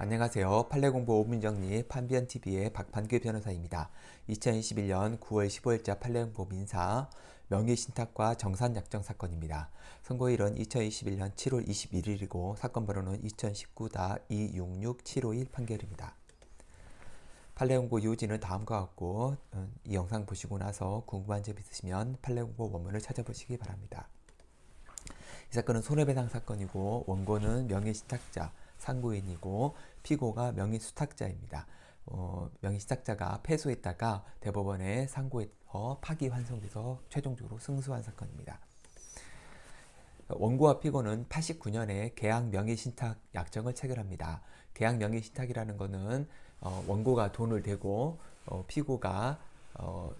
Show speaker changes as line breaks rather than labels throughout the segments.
안녕하세요. 판례공부 오문정리 판비 t v 의 박판규 변호사입니다. 2021년 9월 15일자 판례공부 민사 명의신탁과 정산약정 사건입니다. 선고일은 2021년 7월 21일이고 사건 번호는 2019-266751 판결입니다. 판례공부 요지는 다음과 같고 어, 이 영상 보시고 나서 궁금한 점 있으시면 판례공부 원문을 찾아보시기 바랍니다. 이 사건은 손해배상 사건이고 원고는 명의신탁자 상고인이고 피고가 명의 수탁자입니다. 어, 명의 시작자가 패소했다가 대법원에 상고해서 어, 파기환송돼서 최종적으로 승소한 사건입니다. 원고와 피고는 89년에 계약 명의신탁 약정을 체결합니다. 계약 명의신탁이라는 것은 어, 원고가 돈을 대고 어, 피고가 어,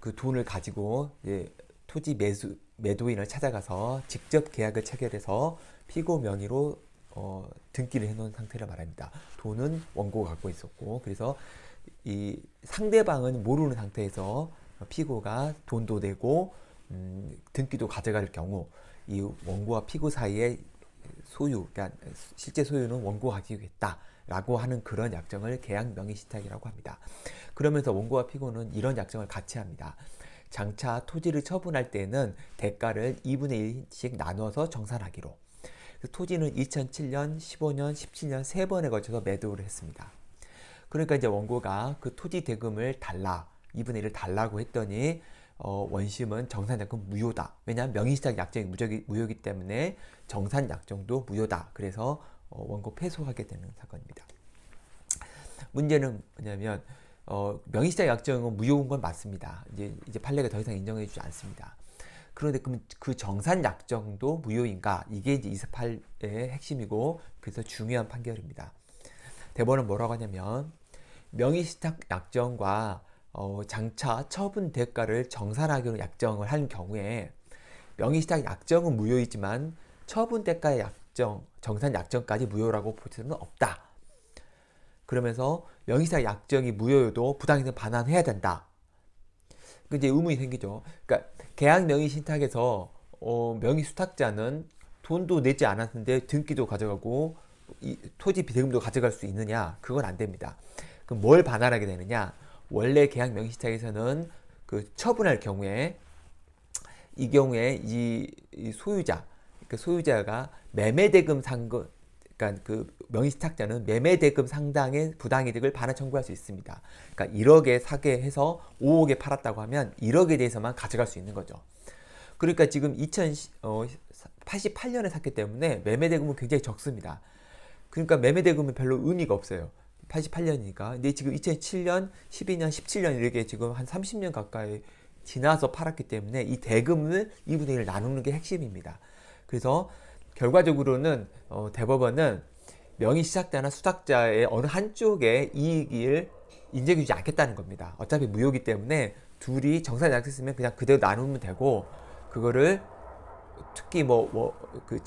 그 돈을 가지고 예, 토지 매수, 매도인을 찾아가서 직접 계약을 체결해서 피고 명의로 어, 등기를 해놓은 상태를 말합니다. 돈은 원고가 갖고 있었고 그래서 이 상대방은 모르는 상태에서 피고가 돈도 내고 음, 등기도 가져갈 경우 이 원고와 피고 사이의 소유, 그러니까 실제 소유는 원고가 가지고 있다. 라고 하는 그런 약정을 계약 명의신탁이라고 합니다. 그러면서 원고와 피고는 이런 약정을 같이 합니다. 장차 토지를 처분할 때는 대가를 2분의 1씩 나눠서 정산하기로 그 토지는 2007년, 15년, 17년 세 번에 걸쳐서 매도를 했습니다. 그러니까 이제 원고가 그 토지 대금을 달라, 2분의 1을 달라고 했더니 어, 원심은 정산약정 무효다. 왜냐하면 명의시장 약정이 무적이, 무효이기 때문에 정산약정도 무효다. 그래서 어, 원고 패소하게 되는 사건입니다. 문제는 뭐냐면 어, 명의시장 약정은 무효인 건 맞습니다. 이제, 이제 판례가 더 이상 인정해주지 않습니다. 그런데 그럼 그 정산 약정도 무효인가? 이게 이제 28의 핵심이고 그래서 중요한 판결입니다. 대법원은 뭐라고 하냐면 명의신탁 약정과 어, 장차 처분 대가를 정산하기로 약정을 한 경우에 명의신탁 약정은 무효이지만 처분 대가의 약정, 정산 약정까지 무효라고 볼 수는 없다. 그러면서 명의신탁 약정이 무효여도 부당이득 반환해야 된다. 그 이제 의문이 생기죠. 그러니까 계약 명의 신탁에서 어, 명의 수탁자는 돈도 내지 않았는데 등기도 가져가고 이, 토지 비대금도 가져갈 수 있느냐? 그건 안 됩니다. 그럼 뭘 반환하게 되느냐? 원래 계약 명의 신탁에서는 그 처분할 경우에 이 경우에 이, 이 소유자 그 소유자가 매매대금 상금 그러니까 그 명의시탁자는 매매대금 상당의 부당이득을 반환 청구할 수 있습니다. 그러니까 1억에 사게 해서 5억에 팔았다고 하면 1억에 대해서만 가져갈 수 있는 거죠. 그러니까 지금 2088년에 어, 샀기 때문에 매매대금은 굉장히 적습니다. 그러니까 매매대금은 별로 의미가 없어요. 88년이니까. 근데 지금 2007년, 12년, 17년 이렇게 지금 한 30년 가까이 지나서 팔았기 때문에 이 대금을 2분의 1 나누는 게 핵심입니다. 그래서 결과적으로는 어, 대법원은 명의 시작자나 수탁자의 어느 한쪽에 이익을 인정해주지 않겠다는 겁니다. 어차피 무효기 때문에 둘이 정산이 약했으면 그냥 그대로 나누면 되고 그거를 특히 뭐뭐그이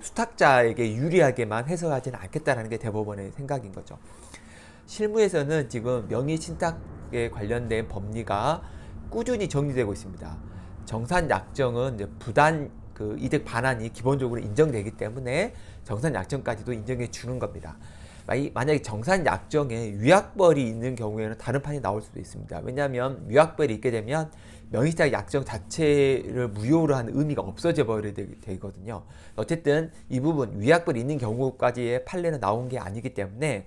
수탁자에게 유리하게만 해석하지는 않겠다라는 게 대법원의 생각인 거죠. 실무에서는 지금 명의 신탁에 관련된 법리가 꾸준히 정리되고 있습니다. 정산 약정은 부단 그 이득 반환이 기본적으로 인정되기 때문에 정산 약정까지도 인정해 주는 겁니다. 만약에 정산 약정에 위약벌이 있는 경우에는 다른 판이 나올 수도 있습니다. 왜냐하면 위약벌이 있게 되면 명의시 약정 자체를 무효로 하 의미가 없어져 버려야 되거든요. 어쨌든 이 부분 위약벌이 있는 경우까지의 판례는 나온 게 아니기 때문에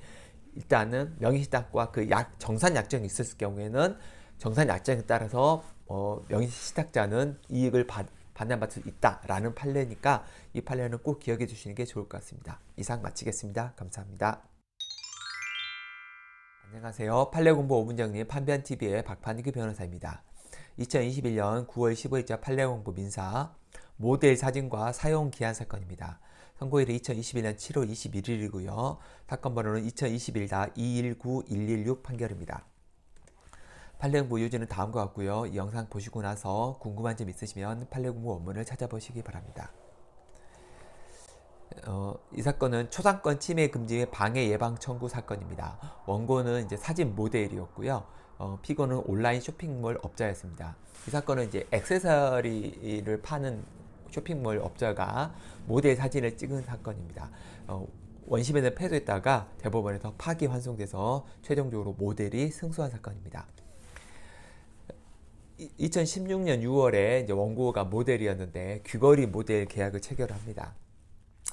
일단은 명의시탁과 그 약, 정산 약정이 있었을 경우에는 정산 약정에 따라서 어, 뭐 명의시탁자는 이익을 받, 반대한 밭은 있다라는 판례니까 이 판례는 꼭 기억해 주시는 게 좋을 것 같습니다. 이상 마치겠습니다. 감사합니다. 안녕하세요. 판례공부 5분장님 판변TV의 박판규 변호사입니다. 2021년 9월 15일자 판례공부 민사 모델 사진과 사용 기한 사건입니다. 선고일은 2021년 7월 21일이고요. 사건 번호는 2021-219116 판결입니다. 팔레공부 요지는 다음과 같고요. 이 영상 보시고 나서 궁금한 점 있으시면 팔레공부 원문을 찾아보시기 바랍니다. 어, 이 사건은 초상권 침해 금지의 방해 예방 청구 사건입니다. 원고는 이제 사진 모델이었고요. 어, 피고는 온라인 쇼핑몰 업자였습니다. 이 사건은 이제 액세서리를 파는 쇼핑몰 업자가 모델 사진을 찍은 사건입니다. 어, 원심에는 패소했다가 대법원에서 파기 환송돼서 최종적으로 모델이 승소한 사건입니다. 2016년 6월에 원고가 모델이었는데 귀걸이 모델 계약을 체결합니다.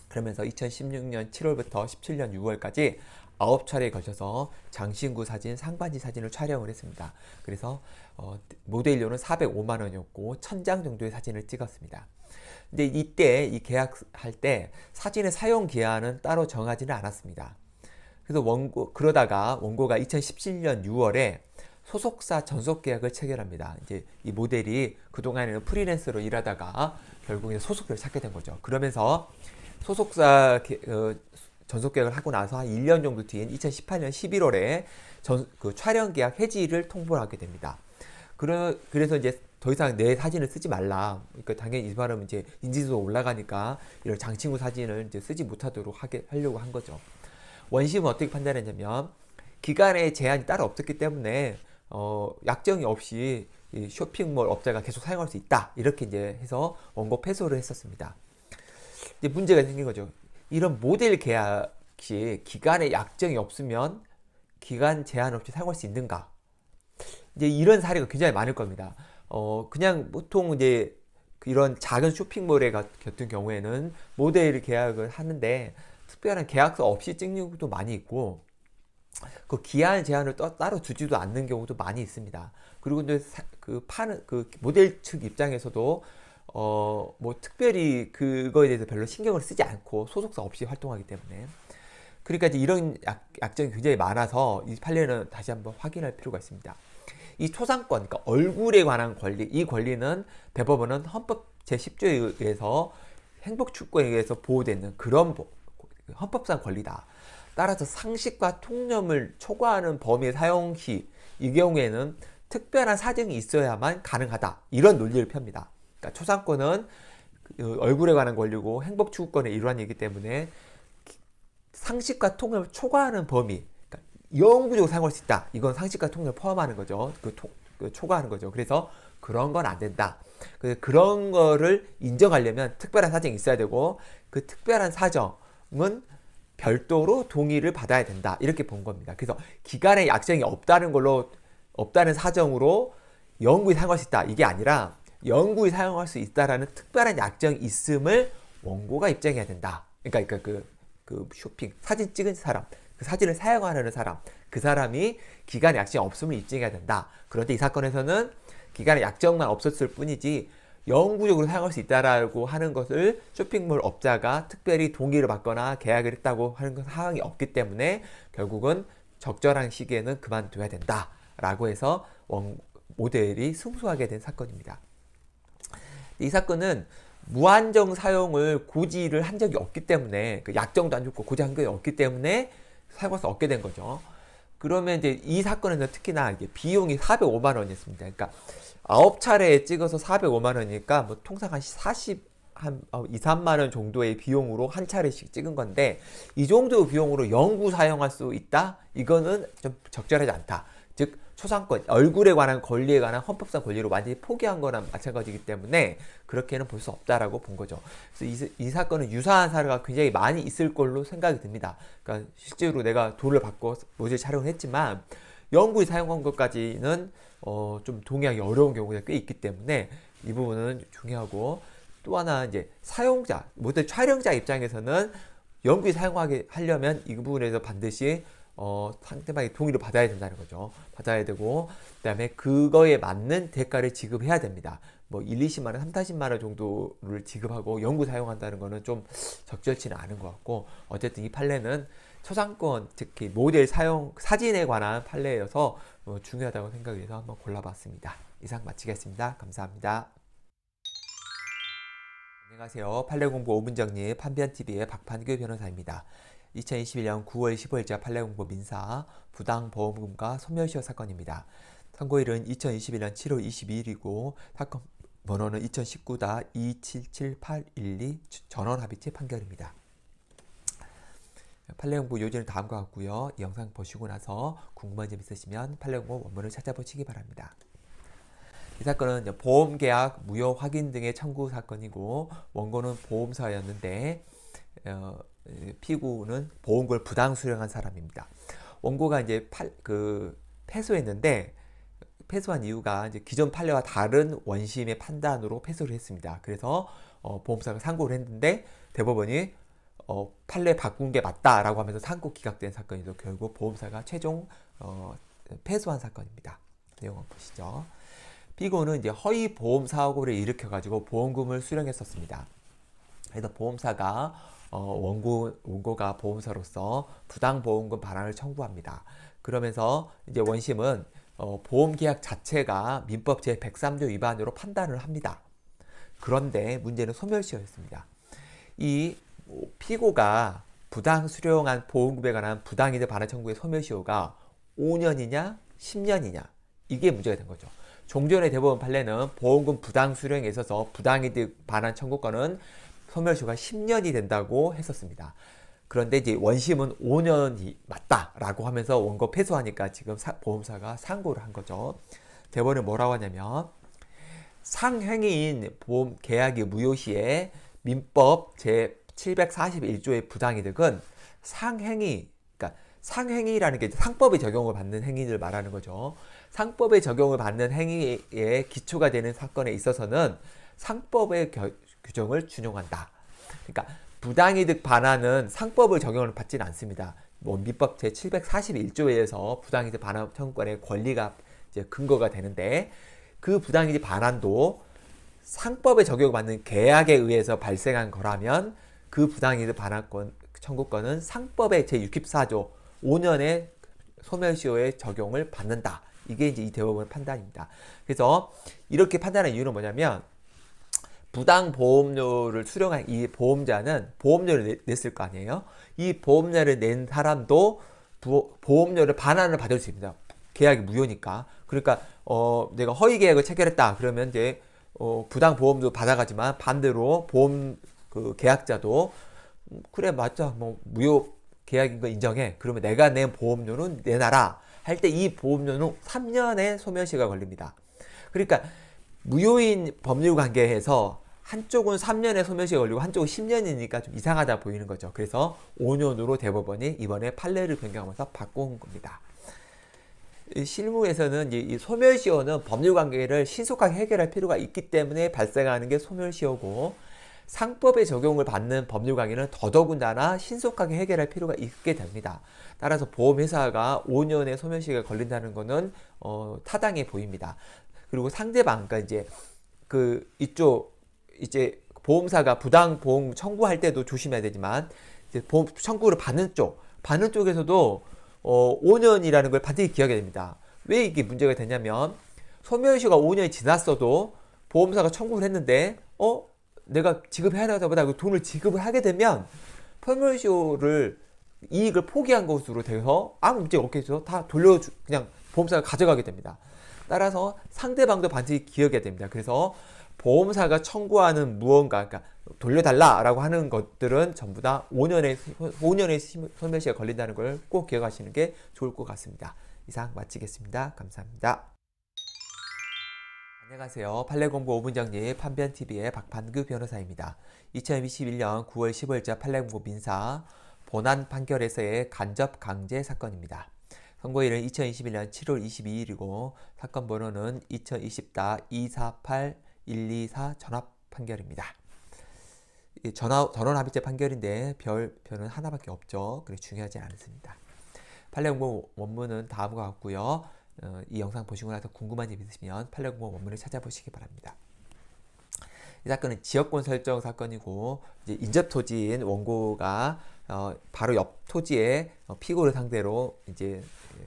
그러면서 2016년 7월부터 17년 6월까지 9차례에 걸쳐서 장신구 사진, 상반지 사진을 촬영을 했습니다. 그래서 어, 모델료는 405만 원이었고 천장 정도의 사진을 찍었습니다. 근데 이때 이 계약할 때 사진의 사용 기한은 따로 정하지는 않았습니다. 그래서 원고 그러다가 원고가 2017년 6월에 소속사 전속 계약을 체결합니다. 이제 이 모델이 그동안에는 프리랜서로 일하다가 결국에 소속사 찾게 된 거죠. 그러면서 소속사 개, 어, 전속 계약을 하고 나서 한 1년 정도 뒤인 2018년 11월에 전, 그 촬영 계약 해지를 통보 하게 됩니다. 그러, 그래서 이제 더 이상 내 사진을 쓰지 말라. 그러니까 당연히 이 사람은 이제 인지도 올라가니까 이런 장친구 사진을 이제 쓰지 못하도록 하게 하려고 한 거죠. 원심은 어떻게 판단했냐면 기간에 제한이 따로 없었기 때문에 어, 약정이 없이 쇼핑몰 업자가 계속 사용할 수 있다 이렇게 이제 해서 원고 패소를 했었습니다. 이제 문제가 생긴 거죠. 이런 모델 계약이 기간에 약정이 없으면 기간 제한 없이 사용할 수 있는가? 이제 이런 사례가 굉장히 많을 겁니다. 어, 그냥 보통 이제 이런 작은 쇼핑몰의 같은 경우에는 모델 계약을 하는데 특별한 계약서 없이 찍는 것도 많이 있고 그 기한 제한을 또, 따로 두지도 않는 경우도 많이 있습니다. 그리고 이제 그 파는 그 모델 측 입장에서도 어뭐 특별히 그거에 대해서 별로 신경을 쓰지 않고 소속사 없이 활동하기 때문에 그러니까 이제 이런 약, 약정이 굉장히 많아서 이 판례는 다시 한번 확인할 필요가 있습니다. 이 초상권, 그러니까 얼굴에 관한 권리, 이 권리는 대법원은 헌법 제10조에 의해서 행복추구에 의해서 보호되는 그런 헌법상 권리다. 따라서 상식과 통념을 초과하는 범위의 사용 시 이 경우에는 특별한 사정이 있어야만 가능하다 이런 논리를 펴니다 그러니까 초상권은 그 얼굴에 관한 권리고 행복 추구권의 일환이기 때문에 상식과 통념을 초과하는 범위 그러니까 영구적으로 사용할 수 있다 이건 상식과 통념을 포함하는 거죠 그, 통, 그 초과하는 거죠 그래서 그런 건 안 된다 그래서 그런 거를 인정하려면 특별한 사정이 있어야 되고 그 특별한 사정은 별도로 동의를 받아야 된다. 이렇게 본 겁니다. 그래서 기간에 약정이 없다는 걸로 없다는 사정으로 영구히 사용할 수 있다. 이게 아니라 영구히 사용할 수 있다라는 특별한 약정이 있음을 원고가 입증해야 된다. 그러니까, 그러니까 그 쇼핑 사진 찍은 사람, 그 사진을 사용하려는 사람, 그 사람이 기간에 약정이 없음을 입증해야 된다. 그런데 이 사건에서는 기간에 약정만 없었을 뿐이지 영구적으로 사용할 수 있다라고 하는 것을 쇼핑몰 업자가 특별히 동의를 받거나 계약을 했다고 하는 사항이 없기 때문에 결국은 적절한 시기에는 그만둬야 된다라고 해서 원 모델이 승소하게 된 사건입니다. 이 사건은 무한정 사용을 고지를 한 적이 없기 때문에 그 약정도 안 좋고 고지한 게 없기 때문에 사고서 얻게 된 거죠. 그러면 이제 이 사건에서 특히나 이게 비용이 405만 원이었습니다. 그러니까 아 차례에 찍어서 405만 원이니까 뭐 통상 한 40, 한 2, 어, 3만 원 정도의 비용으로 한 차례씩 찍은 건데 이 정도 비용으로 영구 사용할 수 있다? 이거는 좀 적절하지 않다. 즉 초상권, 얼굴에 관한 권리에 관한 헌법상 권리를 완전히 포기한 거나 마찬가지이기 때문에 그렇게는 볼 수 없다라고 본 거죠. 그래서 이, 이, 사건은 유사한 사례가 굉장히 많이 있을 걸로 생각이 듭니다. 그러니까 실제로 내가 돈을 받고 모질 촬영을 했지만 영구히 사용한 것까지는 어, 좀 동의하기 어려운 경우가 꽤 있기 때문에 이 부분은 중요하고 또 하나 이제 사용자, 모델 촬영자 입장에서는 영구히 사용하게 하려면 이 부분에서 반드시 어, 상대방의 동의를 받아야 된다는 거죠. 받아야 되고 그 다음에 그거에 맞는 대가를 지급해야 됩니다. 뭐 1, 20만 원, 3, 40만 원 정도를 지급하고 연구 사용한다는 거는 좀 적절치는 않은 것 같고 어쨌든 이 판례는 초상권 특히 모델 사용 사진에 관한 판례여서 뭐 중요하다고 생각이 서 한번 골라봤습니다. 이상 마치겠습니다. 감사합니다. 안녕하세요. 판례공부 오문정리 판변TV의 박판규 변호사입니다. 2021년 9월 15일자 판례공고 민사 부당보험금과 소멸시효 사건입니다. 선고일은 2021년 7월 22일이고 사건 번호는 2019-277812 전원합의체 판결입니다. 판례공부 요지는 다음과 같고요. 이 영상 보시고 나서 궁금한 점 있으시면 판례공부 원문을 찾아보시기 바랍니다. 이 사건은 보험계약 무효 확인 등의 청구 사건이고 원고는 보험사였는데 어, 피고는 보험금을 부당 수령한 사람입니다. 원고가 이제 팔, 그 패소했는데 패소한 이유가 이제 기존 판례와 다른 원심의 판단으로 패소를 했습니다. 그래서 어, 보험사가 상고를 했는데 대법원이 어, 판례 바꾼 게 맞다라고 하면서 상고 기각된 사건이죠. 결국 보험사가 최종 어, 패소한 사건입니다. 내용 보시죠. 피고는 이제 허위 보험 사고를 일으켜 가지고 보험금을 수령했었습니다. 그래서 보험사가 어, 원고, 원고가 보험사로서 부당보험금 반환을 청구합니다. 그러면서 이제 원심은 어, 보험계약 자체가 민법 제103조 위반으로 판단을 합니다. 그런데 문제는 소멸시효였습니다. 이 피고가 부당 수령한 보험금에 관한 부당이득 반환 청구의 소멸시효가 5년이냐 10년이냐 이게 문제가 된 거죠. 종전의 대법원 판례는 보험금 부당 수령에 있어서 부당이득 반환 청구권은 소멸시효가 10년이 된다고 했었습니다. 그런데 이제 원심은 5년이 맞다라고 하면서 원고 패소하니까 지금 사, 보험사가 상고를 한 거죠. 대법원은 뭐라고 하냐면 상행위인 보험 계약이 무효 시에 민법 제741조의 부당이득은 상행위 그러니까 상행위라는 게 상법에 적용을 받는 행위를 말하는 거죠. 상법의 적용을 받는 행위의 기초가 되는 사건에 있어서는 상법의 겨, 규정을 준용한다. 그러니까 부당이득 반환은 상법을 적용을 받지는 않습니다. 뭐 민법 제741조에서 부당이득 반환 청구권의 권리가 이제 근거가 되는데 그 부당이득 반환도 상법에 적용받는 계약에 의해서 발생한 거라면 그 부당이득 반환권 청구권은 상법의 제64조 5년의 소멸시효의 적용을 받는다. 이게 이제 이 대법원 판단입니다. 그래서 이렇게 판단한 이유는 뭐냐면 부당 보험료를 수령한 이 보험자는 보험료를 냈을 거 아니에요. 이 보험료를 낸 사람도 부, 보험료를 반환을 받을 수 있습니다. 계약이 무효니까. 그러니까 어 내가 허위 계약을 체결했다. 그러면 이제 어 부당 보험료 받아가지만 반대로 보험 그 계약자도 그래 맞죠뭐 무효 계약인 거 인정해. 그러면 내가 낸 보험료는 내놔라. 할 때 이 보험료는 3년의 소멸시가 걸립니다. 그러니까 무효인 법률 관계에서 한쪽은 3년의 소멸시효 걸리고 한쪽은 10년이니까 좀 이상하다 보이는 거죠. 그래서 5년으로 대법원이 이번에 판례를 변경하면서 바꾼 겁니다. 실무에서는 이 소멸시효는 법률 관계를 신속하게 해결할 필요가 있기 때문에 발생하는 게 소멸시효고 상법의 적용을 받는 법률 관계는 더더군다나 신속하게 해결할 필요가 있게 됩니다. 따라서 보험회사가 5년의 소멸시효가 걸린다는 것은 어, 타당해 보입니다. 그리고 상대방 그러니까 이제 그 이쪽 이제 보험사가 부당 보험 청구할 때도 조심해야 되지만 이제 보험 청구를 받는 쪽 받는 쪽에서도 어 5년이라는 걸 반드시 기억해야 됩니다. 왜 이게 문제가 되냐면 소멸시효가 5년이 지났어도 보험사가 청구를 했는데 어 내가 지급해야 되다보다 그 돈을 지급을 하게 되면 소멸시효를 이익을 포기한 것으로 돼서 아무 문제가 없게 해서 다 돌려 주 그냥 보험사가 가져가게 됩니다. 따라서 상대방도 반드시 기억해야 됩니다. 그래서 보험사가 청구하는 무언가, 그러니까 돌려달라라고 하는 것들은 전부 다 5년의, 5년의 손해시가 걸린다는 걸 꼭 기억하시는 게 좋을 것 같습니다. 이상 마치겠습니다. 감사합니다. 안녕하세요. 판례공부 5분 정리 판변TV의 박판규 변호사입니다. 2021년 9월 15일자 판례공부 민사 본안 판결에서의 간접 강제 사건입니다. 선고일은 2021년 7월 22일이고 사건 번호는 2020-248-124전압 판결입니다. 전화, 전원 합의체 판결인데 별, 별은 하나밖에 없죠. 그래 중요하지 않습니다. 판례공문 원문은 다음과 같고요. 어, 이 영상 보시고 나서 궁금한 점 있으시면 판례공문 원문을 찾아보시기 바랍니다. 이 사건은 지역권 설정 사건이고 이제 인접 토지인 원고가 어, 바로 옆 토지에 어, 피고를 상대로 이제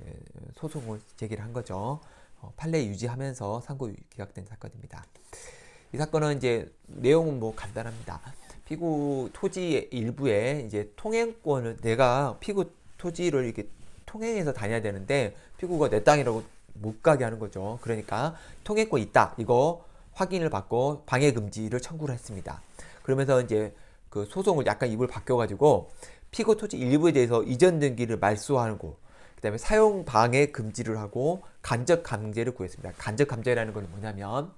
예, 소송을 제기를 한 거죠. 어, 판례 유지하면서 상고 기각된 사건입니다. 이 사건은 이제 내용은 뭐 간단합니다. 피고 토지 일부에 이제 통행권을 내가 피고 토지를 이렇게 통행해서 다녀야 되는데 피고가 내 땅이라고 못 가게 하는 거죠. 그러니까 통행권 있다 이거 확인을 받고 방해 금지를 청구를 했습니다. 그러면서 이제 그 소송을 약간 입을 바뀌어가지고 피고 토지 일부에 대해서 이전 등기를 말소하는 그다음에 사용 방해 금지를 하고 간접 감제를 구했습니다. 간접 감제라는 건 뭐냐면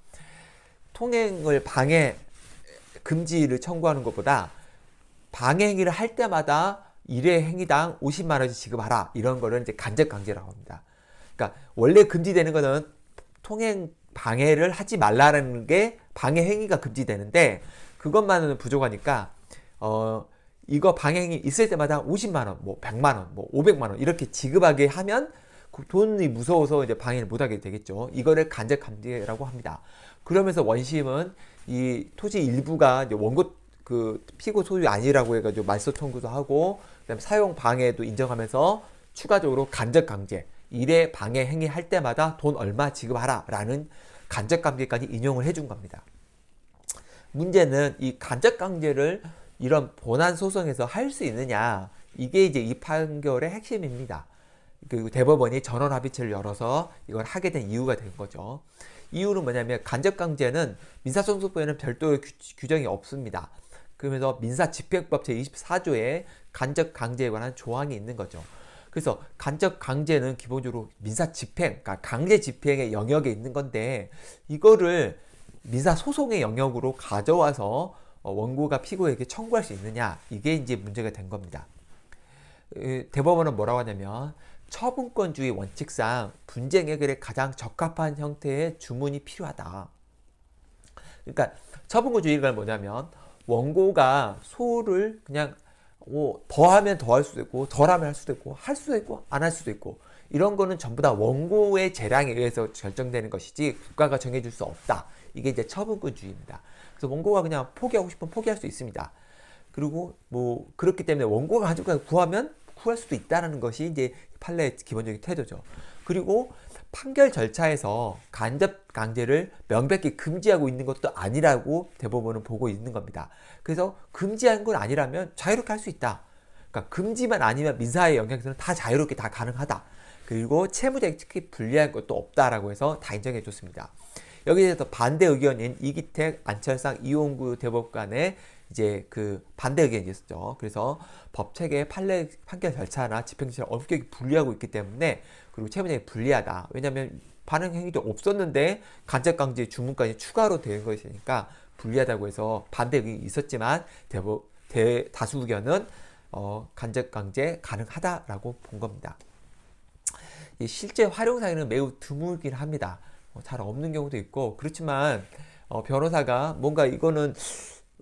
통행을 방해 금지를 청구하는 것보다 방해 행위를 할 때마다 일회 행위당 50만 원씩 지급하라 이런 거를 이제 간접 강제라고 합니다. 그러니까 원래 금지되는 거는 통행 방해를 하지 말라는게 방해 행위가 금지되는데 그것만은 부족하니까 어 이거 방향이 있을 때마다 50만 원, 뭐 100만 원, 뭐 500만 원 이렇게 지급하게 하면 그 돈이 무서워서 이제 방해를 못하게 되겠죠. 이거를 간접 감지라고 합니다. 그러면서 원심은 이 토지 일부가 원고 그 피고 소유 아니라고 해가지고 말소 청구도 하고 그다음 사용 방해도 인정하면서 추가적으로 간접 강제 일에 방해 행위 할 때마다 돈 얼마 지급하라라는 간접 강제까지 인용을 해준 겁니다. 문제는 이 간접 강제를 이런 본안 소송에서 할 수 있느냐 이게 이제 이 판결의 핵심입니다. 그리고 대법원이 전원 합의체를 열어서 이걸 하게 된 이유가 된 거죠. 이유는 뭐냐면 간접강제는 민사소송법에는 별도의 규, 정이 없습니다. 그러면서 민사집행법 제24조에 간접강제에 관한 조항이 있는 거죠. 그래서 간접강제는 기본적으로 민사집행, 그러니까 강제집행의 영역에 있는 건데 이거를 민사소송의 영역으로 가져와서 어, 원고가 피고에게 청구할 수 있느냐 이게 이제 문제가 된 겁니다. 대법원은 뭐라고 하냐면 처분권주의 원칙상 분쟁 해결에 가장 적합한 형태의 주문이 필요하다. 그러니까 처분권주의가 뭐냐면 원고가 소를 그냥 뭐 더하면 더할 수도 있고 덜하면 할 수도 있고 할 수도 있고 안 할 수도 있고 이런 거는 전부 다 원고의 재량에 의해서 결정되는 것이지 국가가 정해줄 수 없다. 이게 이제 처분권주의입니다. 그래서 원고가 그냥 포기하고 싶으면 포기할 수 있습니다. 그리고 뭐 그렇기 때문에 원고가 가지고 구하면 구할 수도 있다는 것이 이제 판례의 기본적인 태도죠. 그리고 판결 절차에서 간접 강제를 명백히 금지하고 있는 것도 아니라고 대법원은 보고 있는 겁니다. 그래서 금지한 건 아니라면 자유롭게 할 수 있다. 그러니까 금지만 아니면 민사의 영역에서는 다 자유롭게 다 가능하다. 그리고 채무자에게 특히 불리한 것도 없다라고 해서 다 인정해 줬습니다. 여기에 대해서 반대 의견인 이기택 안철상 이용구 대법관의 이제 그 반대 의견이 있었죠. 그래서 법 체계의 판례 판결 절차나 집행실을 엄격히 분리하고 있기 때문에 그리고 최근에 불리하다. 왜냐하면 반응 행위도 없었는데 간접 강제 주문까지 추가로 된 것이니까 불리하다고 해서 반대 의견이 있었지만 대법 대 다수 의견은 어, 간접 강제 가능하다라고 본 겁니다. 실제 활용 사례는 매우 드물긴 합니다. 뭐 잘 없는 경우도 있고 그렇지만 어, 변호사가 뭔가 이거는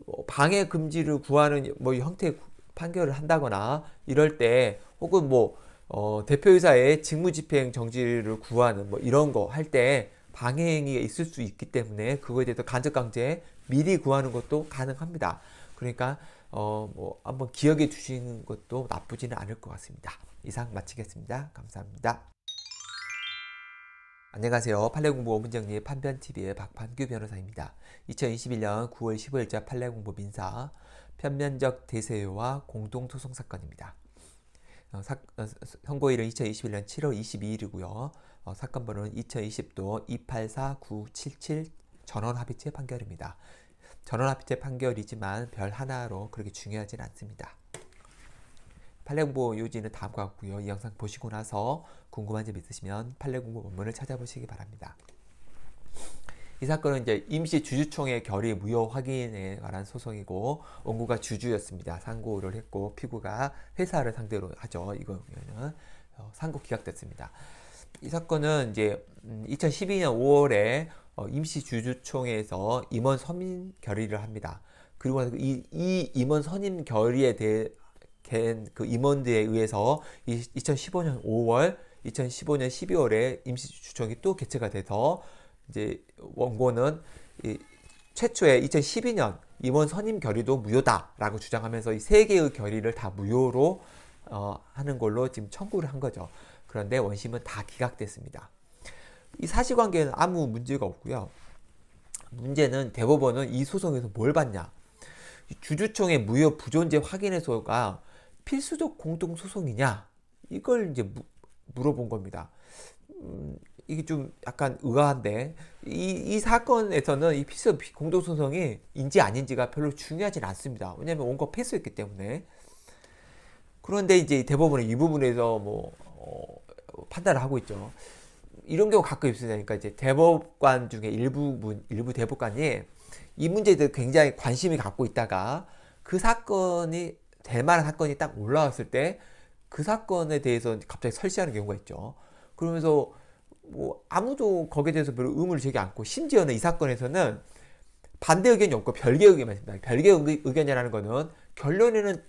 뭐 방해 금지를 구하는 뭐 형태의 판결을 한다거나 이럴 때 혹은 뭐 어, 대표이사의 직무집행 정지를 구하는 뭐 이런 거 할 때 방해 행위가 있을 수 있기 때문에 그거에 대해서 간접 강제 미리 구하는 것도 가능합니다. 그러니까 어, 뭐 한번 기억해 주시는 것도 나쁘지는 않을 것 같습니다. 이상 마치겠습니다. 감사합니다. 안녕하세요. 판례공부 오문정리 판변TV의 박판규 변호사입니다. 2021년 9월 15일자 판례공부 민사 편면적 대세와 공동소송 사건입니다. 어, 어, 선고일은 2021년 7월 22일이고요. 어, 사건번호는 2020도 284977 전원합의체 판결입니다. 전원합의체 판결이지만 별 하나로 그렇게 중요하진 않습니다. 팔레공부 요지는 다음과 같고요. 이 영상 보시고 나서 궁금한 점 있으시면 팔레공부 원문을 찾아보시기 바랍니다. 이 사건은 이제 임시 주주총회 결의 무효 확인에 관한 소송이고 원고가 주주였습니다. 상고를 했고 피고가 회사를 상대로 하죠. 이거는 어, 상고 기각됐습니다. 이 사건은 이제 2012년 음, 5월에 어, 임시 주주총회에서 임원 선임 결의를 합니다. 그리고 이, 이 임원 선임 결의에 대해 갠그 임원들에 의해서 이, 2015년 5월, 2015년 12월에 임시추천이 또 개최가 돼서 이제 원고는 이 최초의 2012년 임원 선임 결의도 무효다라고 주장하면서 이 세 개의 결의를 다 무효로 어, 하는 걸로 지금 청구를 한 거죠. 그런데 원심은 다 기각됐습니다. 이 사실관계는 아무 문제가 없고요. 문제는 대법원은 이 소송에서 뭘 봤냐? 주주총회 무효 부존재 확인해소가 필수적 공동소송이냐? 이걸 이제 무, 물어본 겁니다. 음, 이게 좀 약간 의아한데 이, 이 사건에서는 이 필수 공동소송이 인지 아닌지가 별로 중요하지 않습니다. 왜냐하면 원고 패소했기 때문에 그런데 이제 대법원은 이 부분에서 뭐 어, 판단을 하고 있죠. 이런 경우 가끔 있으니까 그러니까 이제 대법관 중에 일부 문, 일부 대법관이 이 문제에 대해 굉장히 관심이 갖고 있다가 그 사건이 될 만한 사건이 딱 올라왔을 때 그 사건에 대해서 갑자기 설치하는 경우가 있죠. 그러면서 뭐 아무도 거기에 대해서 별로 의문을 제기 않고 심지어는 이 사건에서는 반대 의견이 없고 별개 의견만 있습니다. 별개 의견이라는 거는 결론에는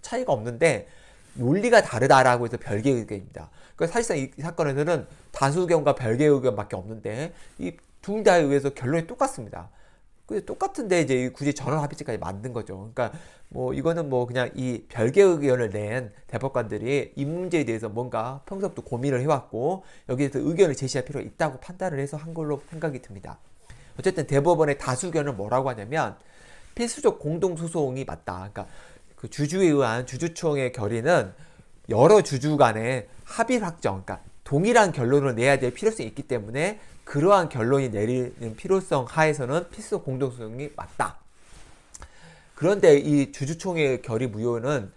차이가 없는데 논리가 다르다라고 해서 별개 의견입니다. 그러니까 사실상 이 사건에서는 다수 의견과 별개 의견밖에 없는데 이 둘 다에 의해서 결론이 똑같습니다. 근데 똑같은데 이제 굳이 전원 합의체까지 만든 거죠. 그러니까 뭐 이거는 뭐 그냥 이 별개 의견을 낸 대법관들이 이 문제에 대해서 뭔가 평소부터 고민을 해왔고 여기에 서 의견을 제시할 필요가 있다고 판단을 해서 한 걸로 생각이 듭니다. 어쨌든 대법원의 다수견은 뭐라고 하냐면 필수적 공동소송이 맞다. 그러니까 그 주주에 의한 주주총의 결의는 여러 주주 간의 합의 확정, 그러니까 동일한 결론을 내야 될 필요성이 있기 때문에 그러한 결론이 내리는 필요성 하에서는 필수 공동소송이 맞다. 그런데 이 주주총회 결의 무효는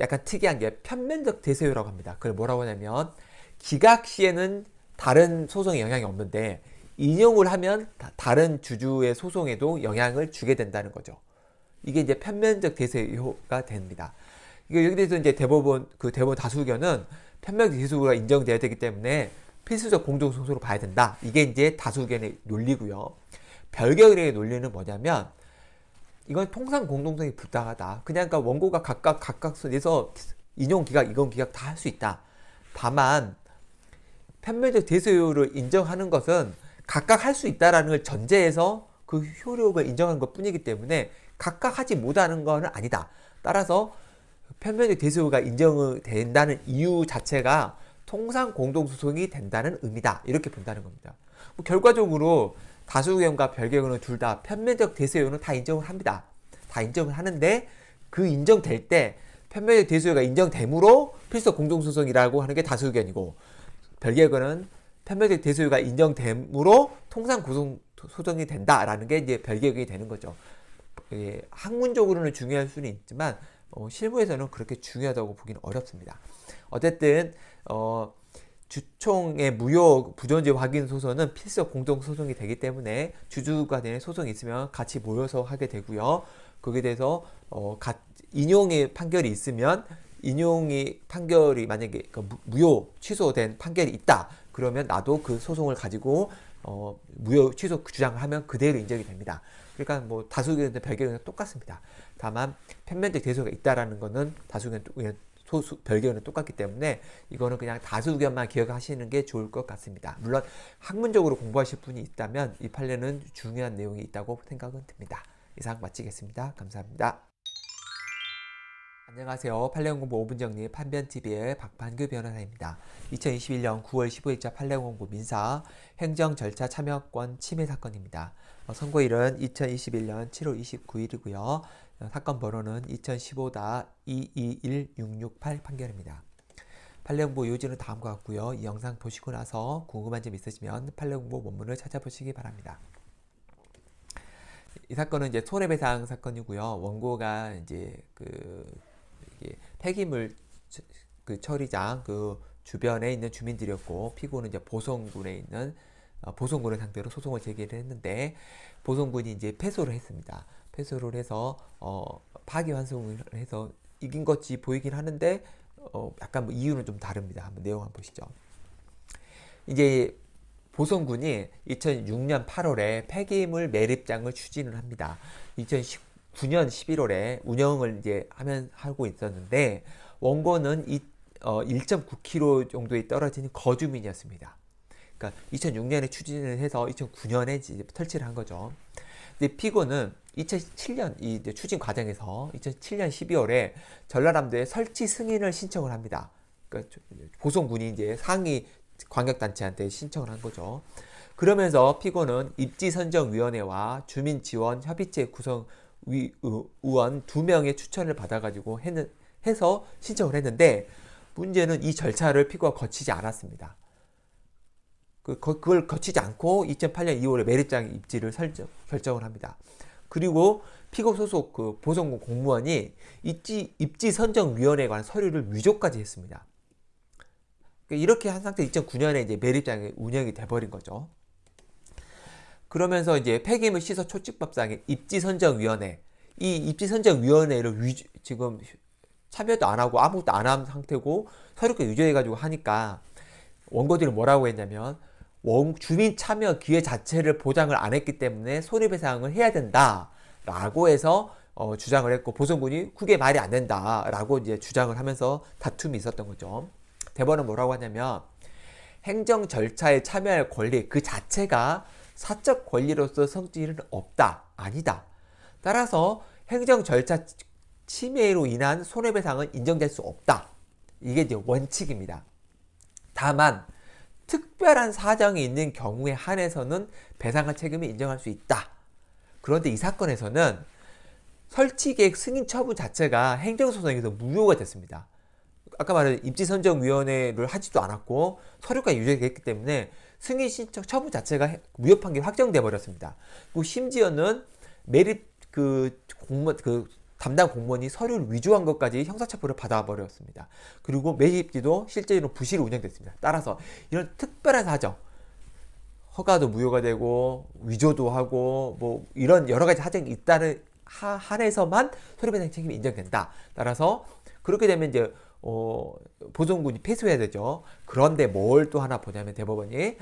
약간 특이한 게 편면적 대세효라고 합니다. 그걸 뭐라고 하냐면 기각 시에는 다른 소송에 영향이 없는데 인용을 하면 다른 주주의 소송에도 영향을 주게 된다는 거죠. 이게 이제 편면적 대세효가 됩니다. 이게 여기 대해서 이제 대법원 그 대법원 다수견은 편면적 대세효가 인정돼야 되기 때문에 필수적 공정 소수로 봐야 된다. 이게 이제 다수 견의 논리고요. 별개 의 논리는 뭐냐면 이건 통상 공동성이 불당하다. 그냥 그러니까 원고가 각각 각각에서 인용 기각, 이건 기각 다 할 수 있다. 다만 편면적 대소효를 인정하는 것은 각각 할 수있다라걸 전제해서 그 효력을 인정한 것 뿐이기 때문에 각각 하지 못하는 것은 아니다. 따라서 편면적 대소유가 인정된다는 이유 자체가 통상 공동소송이 된다는 의미다. 이렇게 본다는 겁니다. 뭐 결과적으로 다수의견과 별개의견은 둘 다 편면적 대세요는 다 인정을 합니다. 다 인정을 하는데 그 인정될 때 편면적 대수요가 인정됨으로 필수 공동소송이라고 하는 게 다수의견이고 별개의견은 편면적 대수요가 인정됨으로 통상 고소송이 된다라는 게 이제 별개의견이 되는 거죠. 예, 학문적으로는 중요할 수는 있지만 어, 실무에서는 그렇게 중요하다고 보기는 어렵습니다. 어쨌든 어, 주총의 무효 부존재 확인 소송은 필수 공동 소송이 되기 때문에 주주간에 소송이 있으면 같이 모여서 하게 되고요. 거기에 대해서 어, 가, 인용의 판결이 있으면 인용이 판결이 만약에 그 무효 취소된 판결이 있다 그러면 나도 그 소송을 가지고 어, 무효 취소 주장을 하면 그대로 인정이 됩니다. 그러니까 뭐 다수의견 배경은 똑같습니다. 다만 편면적 대소가 있다라는 것은 다수의견 소수 별개는 똑같기 때문에 이거는 그냥 다수 의견만 기억하시는 게 좋을 것 같습니다. 물론 학문적으로 공부하실 분이 있다면 이 판례는 중요한 내용이 있다고 생각은 듭니다. 이상 마치겠습니다. 감사합니다. 안녕하세요. 판례연공부 5분 정리 판변TV의 박판규 변호사입니다. 2021년 9월 15일자 판례연공부 민사 행정 절차 참여권 침해 사건입니다. 선고일은 2021년 7월 29일이고요. 사건 번호는 2015-221668 판결입니다. 판례공부 요지는 다음과 같고요. 이 영상 보시고 나서 궁금한 점 있으시면 판례공부 원문을 찾아보시기 바랍니다. 이 사건은 이제 손해배상 사건이고요. 원고가 이제 그 폐기물 그 처리장 그 주변에 있는 주민들이었고 피고는 이제 보성군에 있는 어, 보성군을 상대로 소송을 제기를 했는데 보성군이 이제 패소를 했습니다. 패소를 해서 어, 파기환송을 해서 이긴 것이 보이긴 하는데 어, 약간 뭐 이유는 좀 다릅니다. 한번 내용 한번 보시죠. 이제 보성군이 2006년 8월에 폐기물 매립장을 추진을 합니다. 2019년 11월에 운영을 이제 하면 하고 있었는데 원고는 어, 1.9km 정도에 떨어지 거주민이었습니다. 그러니까 2006년에 추진을 해서 2009년에 이제 설치를 한 거죠. 근데 피고는 2007년 이 추진 과정에서 2007년 12월에 전라남도에 설치 승인을 신청을 합니다. 그러니까 보성군이 이제 상위 광역단체한테 신청을 한 거죠. 그러면서 피고는 입지선정위원회와 주민지원협의체 구성 위, 원두 명의 추천을 받아가지고 했는, 해서 신청을 했는데 문제는 이 절차를 피고가 거치지 않았습니다. 그, 그걸 거치지 않고 2008년 2월에 매립장 입지를 설정, 결정을 합니다. 그리고 픽업 소속 그 보성군 공무원이 입지, 입지 선정위원회에 관한 서류를 위조까지 했습니다. 그러니까 이렇게 한 상태 2009년에 이제 매립장이 운영이 돼버린 거죠. 그러면서 이제 폐기물 시설 초칙법상의 입지 선정위원회 이 입지 선정위원회를 위주, 지금 참여도 안 하고 아무것도 안 한 상태고 서류권 위조해가지고 하니까 원고들이 뭐라고 했냐면 원, 주민 참여 기회 자체를 보장을 안 했기 때문에 손해배상을 해야 된다라고 해서 어, 주장을 했고 보성군이 그게 말이 안 된다라고 이제 주장을 하면서 다툼이 있었던 거죠. 대법원은 뭐라고 하냐면 행정 절차에 참여할 권리 그 자체가 사적 권리로서 성질은 없다 아니다. 따라서 행정 절차 침해로 인한 손해배상은 인정될 수 없다. 이게 이제 원칙입니다. 다만 특별한 사정이 있는 경우에 한해서는 배상할 책임을 인정할 수 있다. 그런데 이 사건에서는 설치계획 승인 처분 자체가 행정소송에서 무효가 됐습니다. 아까 말한 입지선정위원회를 하지도 않았고 서류가 유죄됐기 때문에 승인 신청 처분 자체가 무효 판결 확정돼 버렸습니다. 심지어는 매립 그공무그 담당 공무원이 서류를 위조한 것까지 형사처벌을 받아버렸습니다. 그리고 매입지도 실제로 부실이 운영됐습니다. 따라서 이런 특별한 사정, 허가도 무효가 되고 위조도 하고 뭐 이런 여러 가지 사정이 있다는 하, 한에서만 서류배상 책임이 인정된다. 따라서 그렇게 되면 이제 어, 보존군이 폐소해야 되죠. 그런데 뭘 또 하나 보냐면 대법원이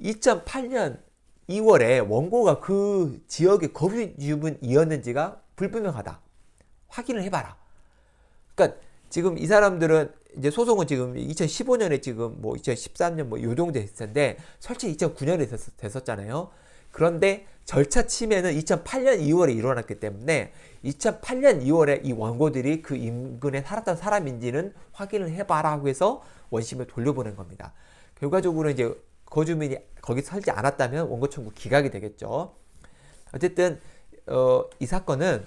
2008년 2월에 원고가 그 지역의 거주민이었는지가 불분명하다. 확인을 해봐라. 그러니까 지금 이 사람들은 이제 소송은 지금 2015년에 지금 뭐 2013년 뭐 요정도 했을 텐데 설치 2009년에 됐었, 잖아요 그런데 절차 침해는 2008년 2월에 일어났기 때문에 2008년 2월에 이 원고들이 그 인근에 살았던 사람인지는 확인을 해봐라 고 해서 원심을 돌려보낸 겁니다. 결과적으로 이제 거주민이 거기 살지 않았다면 원고 청구 기각이 되겠죠. 어쨌든 어, 이 사건은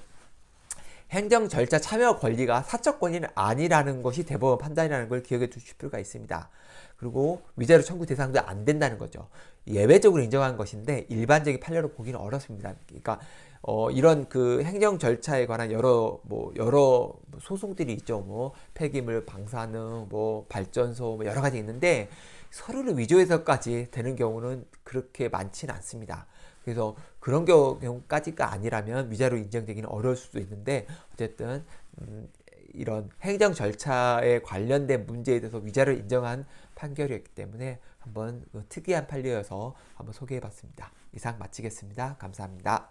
행정 절차 참여 권리가 사적 권리는 아니라는 것이 대법원 판단이라는 걸 기억해 주실 필요가 있습니다. 그리고 위자료 청구 대상도 안 된다는 거죠. 예외적으로 인정한 것인데 일반적인 판례로 보기는 어렵습니다. 그러니까 어, 이런 그 행정 절차에 관한 여러 뭐 여러 뭐 소송들이 있죠. 뭐 폐기물 방사능, 뭐 발전소, 뭐 여러 가지 있는데 서류를 위조해서까지 되는 경우는 그렇게 많지는 않습니다. 그래서 그런 경우까지가 아니라면 위자료 인정되기는 어려울 수도 있는데 어쨌든 음, 이런 행정 절차에 관련된 문제에 대해서 위자를 인정한 판결이었기 때문에 한번 그 특이한 판례여서 한번 소개해봤습니다. 이상 마치겠습니다. 감사합니다.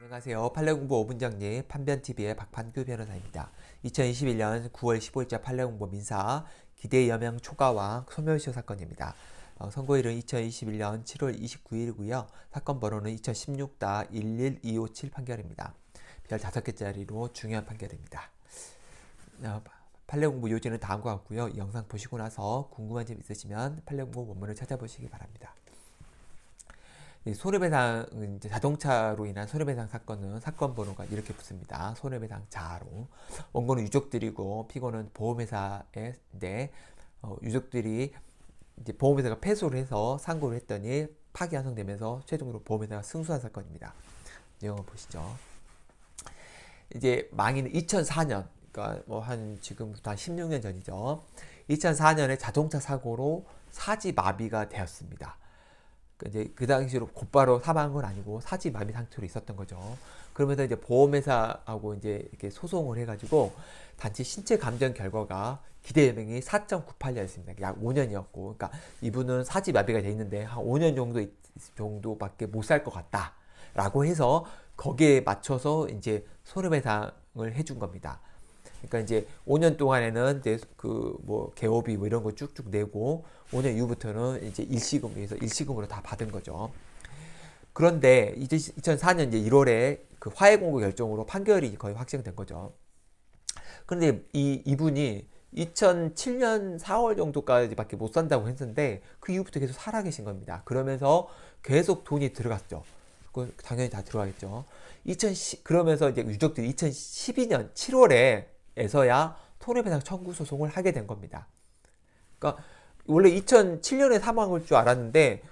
안녕하세요. 판례공부 5분장님 판변TV의 박판규 변호사입니다. 2021년 9월 15일자 판례공부 민사 기대여명 초과왕 소멸시효 사건입니다. 어, 선고일은 2021년 7월 29일이고요. 사건 번호는 2016-11257 판결입니다. 별 5개짜리로 중요한 판결입니다. 판례 어, 공부 요지는 다음과 같고요. 이 영상 보시고 나서 궁금한 점 있으시면 판례 공부 원문을 찾아보시기 바랍니다. 손해배상 자동차로 인한 손해배상 사건은 사건 번호가 이렇게 붙습니다. 손해배상 자로 원고는 유족들이고 피고는 보험회사에 네, 어, 유족들이 이제 보험회사가 패소를 해서 상고를 했더니 파기 환송되면서 최종으로 보험회사가 승소한 사건입니다. 내용을 보시죠. 이제 망인은 2004년, 그러니까 뭐 한 지금부터 한 16년 전이죠. 2004년에 자동차 사고로 사지 마비가 되었습니다. 그 이제 그 당시로 곧바로 사망한 건 아니고 사지 마비 상태로 있었던 거죠. 그러면서 이제 보험회사하고 이제 이렇게 소송을 해가지고 단지 신체 감정 결과가 기대 예명이4 9 8었습니다약 5년이었고, 그러니까 이분은 사지 마비가 돼 있는데 한 5년 정도 정도밖에 못 살 것 같다라고 해서 거기에 맞춰서 이제 손해배상을 해준 겁니다. 그러니까 이제 5년 동안에는 이제 그 뭐개업이뭐 이런 거 쭉쭉 내고 5년 이후부터는 이제 일시금에서 일시금으로 다 받은 거죠. 그런데 2004년 이제 1월에 그 화해공고 결정으로 판결이 거의 확정된 거죠. 그런데 이, 이분이 2007년 4월 정도까지밖에 못 산다고 했는데 그 이후부터 계속 살아계신 겁니다. 그러면서 계속 돈이 들어갔죠. 그 당연히 다 들어가겠죠. 2010 그러면서 이제 유족들이 2012년 7월에서야 손해배상 청구 소송을 하게 된 겁니다. 그러니까 원래 2007년에 사망할 줄 알았는데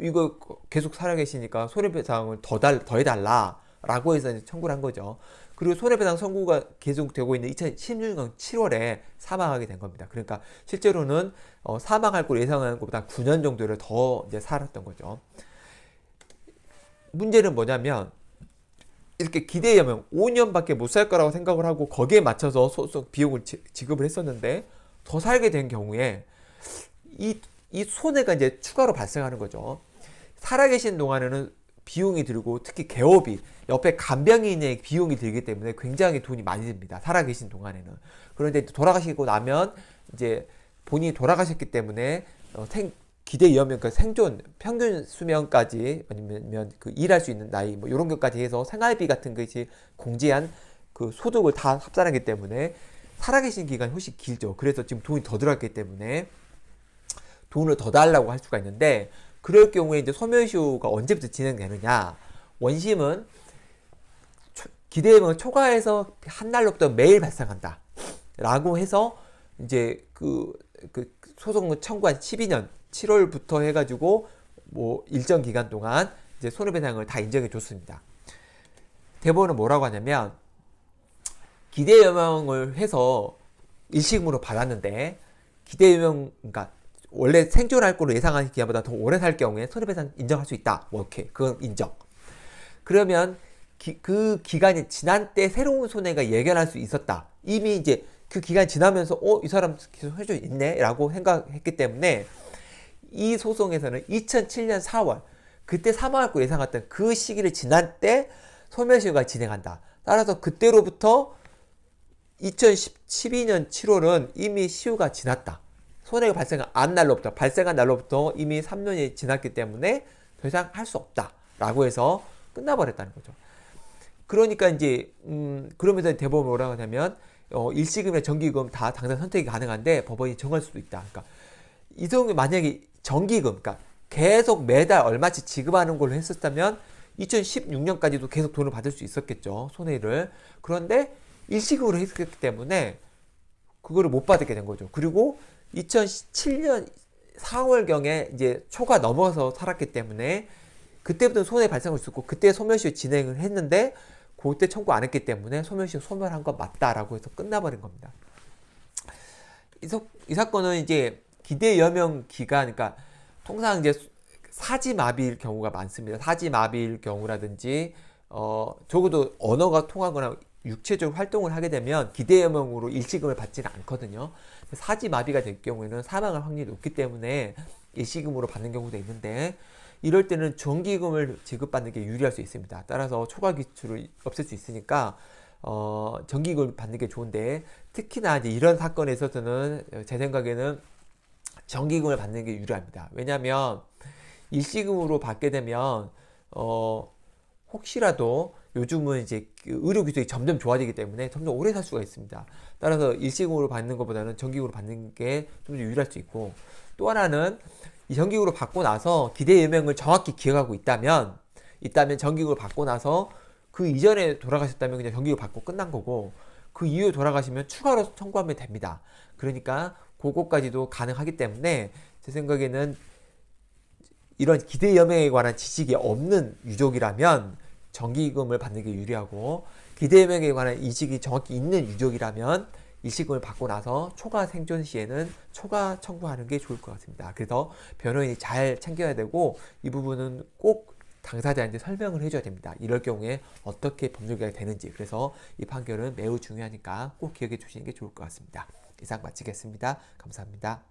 이거 계속 살아계시니까 손해배상을 더 달, 더해달라라고 해서 청구를 한 거죠. 그리고 손해배상 선고가 계속되고 있는 2016년 7월에 사망하게 된 겁니다. 그러니까 실제로는 어, 사망할 걸 예상하는 것보다 9년 정도를 더 이제 살았던 거죠. 문제는 뭐냐면 이렇게 기대 하면 5년밖에 못 살 거라고 생각을 하고 거기에 맞춰서 소송 비용을 지, 급을 했었는데 더 살게 된 경우에 이, 이 손해가 이제 추가로 발생하는 거죠. 살아계신 동안에는 비용이 들고 특히 개업이 옆에 간병인의 비용이 들기 때문에 굉장히 돈이 많이 듭니다. 살아계신 동안에는. 그런데 돌아가시고 나면 이제 본인이 돌아가셨기 때문에 어, 생, 기대 위험면 그 생존 평균 수명까지 아니면 그 일할 수 있는 나이 뭐 이런 것까지 해서 생활비 같은 것이 공제한 그 소득을 다 합산하기 때문에 살아계신 기간이 훨씬 길죠. 그래서 지금 돈이 더 들어갔기 때문에 돈을 더 달라고 할 수가 있는데 그럴 경우에 이제 소멸시효가 언제부터 진행되느냐. 원심은 기대금을 뭐 초과해서 한 날로부터 매일 발생한다. 라고 해서 이제 그, 그 소송을 청구한 12년 7월부터 해가지고 뭐 일정 기간 동안 이제 손해배상을 다 인정해 줬습니다. 대법원은 뭐라고 하냐면 기대여명을 해서 일심으로 받았는데 기대여명 그러니까 원래 생존할 걸로 예상한 기간보다 더 오래 살 경우에 손해배상 인정할 수 있다. 오케이 뭐 그건 인정. 그러면 기, 그 기간이 지난 때 새로운 손해가 예견할 수 있었다. 이미 이제 그기간 지나면서 어이 사람 계속 해줘 있네라고 생각했기 때문에 이 소송에서는 2007년 4월 그때 사망할 거 예상했던 그 시기를 지난 때 소멸시효가 진행한다. 따라서 그때로부터 2012년 7월은 이미 시효가 지났다. 손해가 발생한 안 날로부터 발생한 날로부터 이미 3년이 지났기 때문에 더 이상 할 수 없다라고 해서 끝나버렸다는 거죠. 그러니까 이제 음 그러면서 대법원 뭐라고 하냐면 어 일시금이나 정기금 다 당장 선택이 가능한데 법원이 정할 수도 있다. 그러니까 이성이 만약에 정기금 그러니까 계속 매달 얼마씩 지급하는 걸로 했었다면 2016년까지도 계속 돈을 받을 수 있었겠죠. 손해를. 그런데 일시금으로 했었기 때문에 그거를 못 받게 된 거죠. 그리고 2017년 4월경에 이제 초가 넘어서 살았기 때문에 그때부터 손해 발생할 수 있고 그때 소멸시효 진행을 했는데 그때 청구 안 했기 때문에 소멸시효 소멸한 건 맞다라고 해서 끝나버린 겁니다. 이, 소, 이 사건은 이제 기대 여명 기간 그러니까 통상 이제 사지마비일 경우가 많습니다. 사지마비일 경우라든지 어 적어도 언어가 통하거나 육체적 활동을 하게 되면 기대여명으로 일시금을 받지는 않거든요. 사지 마비가 될 경우에는 사망할 확률이 높기 때문에 예시금으로 받는 경우도 있는데 이럴 때는 정기금을 지급받는 게 유리할 수 있습니다. 따라서 초과 기출을 없앨 수 있으니까 어, 정기금을 받는 게 좋은데 특히나 이제 이런 사건에 있어서는 제 생각에는 정기금을 받는 게 유리합니다. 왜냐하면 일시금으로 받게 되면 어, 혹시라도 요즘은 이제 그 의료 기술이 점점 좋아지기 때문에 점점 오래 살 수가 있습니다. 따라서 일시금으로 받는 것보다는 정기금으로 받는 게 좀 유리할 수 있고 또 하나는 이정기금으로 받고 나서 기대 예명을 정확히 기억하고 있다면 있다면 정기금으로 받고 나서 그 이전에 돌아가셨다면 그냥 정기국 받고 끝난 거고 그 이후에 돌아가시면 추가로 청구하면 됩니다. 그러니까 그것까지도 가능하기 때문에 제 생각에는 이런 기대 예명에 관한 지식이 없는 유족이라면 정기금을 받는 게 유리하고 기대금액에 관한 이식이 정확히 있는 유족이라면 이식을 받고 나서 초과 생존 시에는 초과 청구하는 게 좋을 것 같습니다. 그래서 변호인이 잘 챙겨야 되고 이 부분은 꼭 당사자한테 설명을 해줘야 됩니다. 이럴 경우에 어떻게 법률계약이 되는지 그래서 이 판결은 매우 중요하니까 꼭 기억해 주시는 게 좋을 것 같습니다. 이상 마치겠습니다. 감사합니다.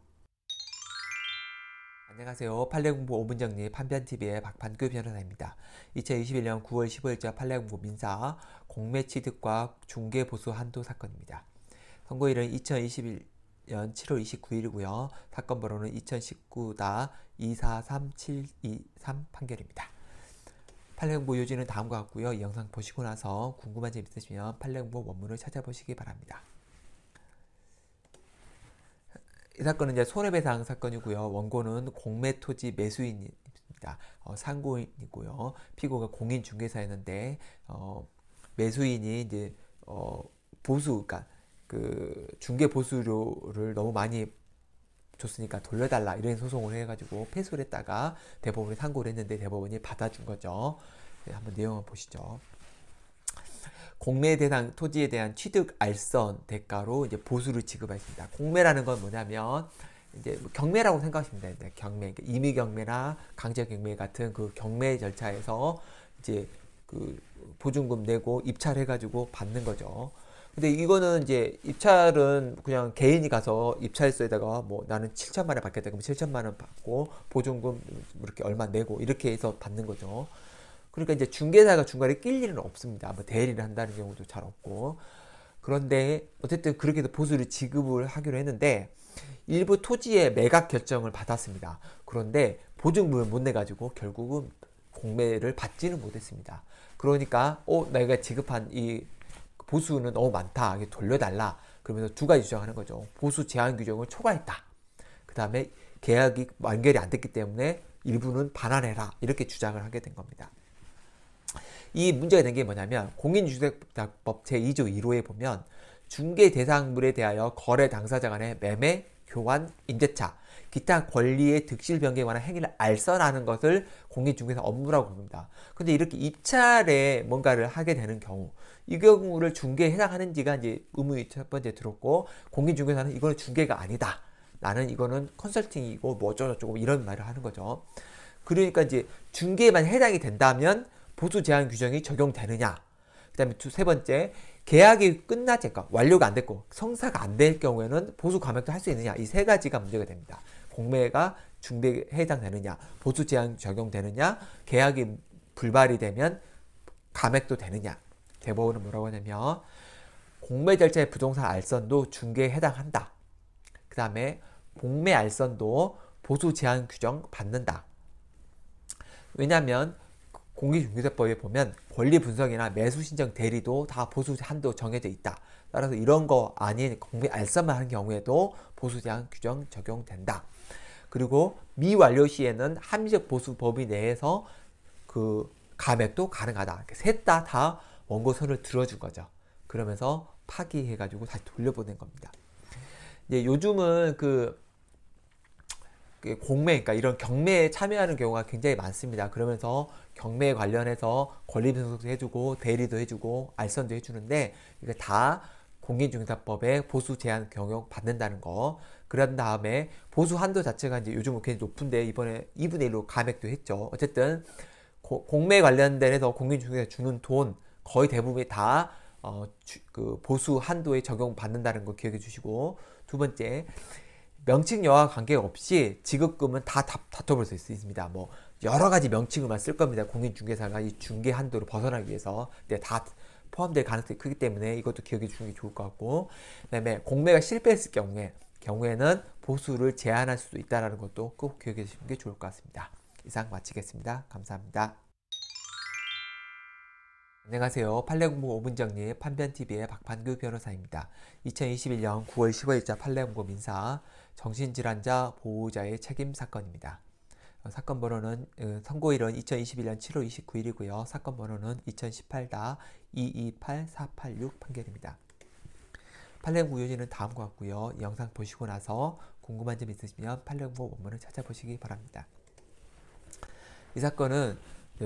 안녕하세요. 판례공부 5분정리 판변TV의 박판규 변호사입니다. 2021년 9월 15일자 판례공부 민사 공매취득과 중개보수 한도 사건입니다. 선고일은 2021년 7월 29일이고요. 사건 번호는 2019-243723 판결입니다. 판례공부 요지는 다음과 같고요. 이 영상 보시고 나서 궁금한 점 있으시면 판례공부 원문을 찾아보시기 바랍니다. 이 사건은 이제 손해배상 사건이고요. 원고는 공매 토지 매수인입니다. 어, 상고인이고요. 피고가 공인 중개사였는데 어, 매수인이 이제 어, 보수, 그러니까 그 중개 보수료를 너무 많이 줬으니까 돌려달라 이런 소송을 해가지고 패소를 했다가 대법원에 상고를 했는데 대법원이 받아준 거죠. 네, 한번 내용을 보시죠. 공매 대상 토지에 대한 취득 알선 대가로 이제 보수를 지급했습니다. 공매라는 건 뭐냐면 이제 뭐 경매라고 생각하시면 됩니다. 경매, 그러니까 임의 경매나 강제 경매 같은 그 경매 절차에서 이제 그 보증금 내고 입찰해가지고 받는 거죠. 근데 이거는 이제 입찰은 그냥 개인이 가서 입찰서에다가 뭐 나는 7천만 원 받겠다 그러면 7천만 원 받고 보증금 이렇게 얼마 내고 이렇게 해서 받는 거죠. 그러니까 이제 중개사가 중간에 낄 일은 없습니다. 뭐 대리를 한다는 경우도 잘 없고. 그런데 어쨌든 그렇게도 보수를 지급을 하기로 했는데 일부 토지의 매각 결정을 받았습니다. 그런데 보증금을 못 내가지고 결국은 공매를 받지는 못했습니다. 그러니까 어 내가 지급한 이 보수는 너무 많다. 돌려달라. 그러면서 두 가지 주장하는 거죠. 보수 제한 규정을 초과했다. 그 다음에 계약이 완결이 안 됐기 때문에 일부는 반환해라. 이렇게 주장을 하게 된 겁니다. 이 문제가 된 게 뭐냐면 공인주택법 제2조 1호에 보면 중개 대상물에 대하여 거래 당사자 간의 매매, 교환, 임대차, 기타 권리의 득실 변경에 관한 행위를 알선하는 것을 공인중개사 업무라고 봅니다. 근데 이렇게 입찰에 뭔가를 하게 되는 경우, 이 경우를 중개에 해당하는지가 이제 의무의 첫 번째 들었고, 공인중개사는 이거는 중개가 아니다. 나는 이거는 컨설팅이고 뭐 어쩌고저쩌고 이런 말을 하는 거죠. 그러니까 이제 중개에만 해당이 된다면 보수 제한 규정이 적용되느냐. 그 다음에 두세 번째, 계약이 끝나지, 그니까 완료가 안 됐고 성사가 안 될 경우에는 보수 감액도 할 수 있느냐. 이 세 가지가 문제가 됩니다. 공매가 중대 해당되느냐, 보수 제한 적용되느냐, 계약이 불발이 되면 감액도 되느냐. 대법원은 뭐라고 하냐면 공매 절차의 부동산 알선도 중개에 해당한다. 그 다음에 공매 알선도 보수 제한 규정 받는다. 왜냐하면 공인중개사법에 보면 권리 분석이나 매수 신청 대리도 다 보수 한도 정해져 있다. 따라서 이런 거 아닌 공비 알선만 하는 경우에도 보수 제한 규정 적용된다. 그리고 미완료 시에는 합리적 보수 범위 내에서 그 감액도 가능하다. 셋 다 다 원고선을 들어준 거죠. 그러면서 파기해가지고 다시 돌려보낸 겁니다. 이제 요즘은 그, 그 공매, 그러니까 이런 경매에 참여하는 경우가 굉장히 많습니다. 그러면서 경매에 관련해서 권리 분석도 해주고 대리도 해주고 알선도 해주는데 이게 다 공인중개사법의 보수 제한 경영 받는다는 거. 그런 다음에 보수 한도 자체가 이제 요즘은 굉장히 높은데 이번에 2분의 1로 감액도 했죠. 어쨌든 고, 공매 관련된해서 공인중개사 주는 돈 거의 대부분이 다 어, 주, 그 보수 한도에 적용받는다는 거 기억해 주시고 두 번째 명칭 여하 관계없이 지급금은 다, 다 다퉈볼 수 있습니다. 뭐 여러 가지 명칭을만 쓸 겁니다. 공인중개사가 이 중개 한도로 벗어나기 위해서. 근다 네, 포함될 가능성이 크기 때문에 이것도 기억해 주는 게 좋을 것 같고 그다음에 공매가 실패했을 경우에 경우에는 보수를 제한할 수도 있다는 것도 꼭 기억해 주시는 게 좋을 것 같습니다. 이상 마치겠습니다. 감사합니다. 안녕하세요. 판례공부 5분정리 판변TV의 박판규 변호사입니다. 2021년 9월 15일자 판례공부 민사 정신질환자 보호자의 책임 사건입니다. 사건 번호는 어, 선고일은 2021년 7월 29일이고요. 사건 번호는 2018-228486 판결입니다. 판례부 요지는 다음과 같고요. 영상 보시고 나서 궁금한 점 있으시면 판례부 원문을 찾아보시기 바랍니다. 이 사건은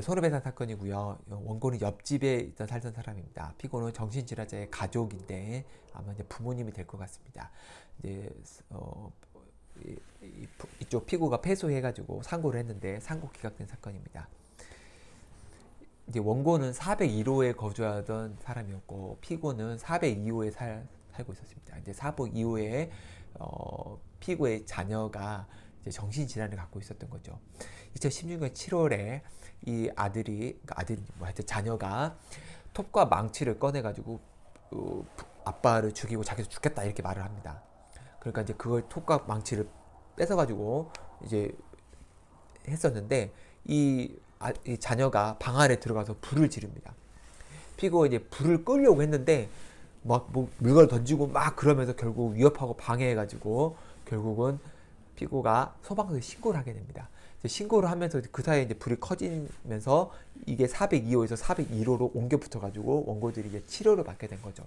손해배상 네, 사건이고요. 원고는 옆집에 있던 살던 사람입니다. 피고는 정신질환자의 가족인데 아마 이제 부모님이 될 것 같습니다. 이제 어, 이, 이, 쪽 피고가 패소해가지고 상고를 했는데 상고 기각된 사건입니다. 이제 원고는 401호에 거주하던 사람이었고 피고는 402호에 살, 살고 있었습니다. 이제 사복 이후에 어, 피고의 자녀가 정신질환을 갖고 있었던 거죠. 2016년 7월에 이 아들이 그러니까 아들 뭐 하여튼 자녀가 톱과 망치를 꺼내가지고 어, 아빠를 죽이고 자기도 죽겠다 이렇게 말을 합니다. 그러니까 이제 그걸 톱과 망치를 뺏어가지고 이제 했었는데 이, 아, 이 자녀가 방 안에 들어가서 불을 지릅니다. 피고 이제 불을 끌려고 했는데 막뭐 물건을 던지고 막 그러면서 결국 위협하고 방해해가지고 결국은 피고가 소방서에 신고를 하게 됩니다. 신고를 하면서 그 사이에 이제 불이 커지면서 이게 402호에서 401호로 옮겨 붙어가지고 원고들이 이제 치료를 받게 된 거죠.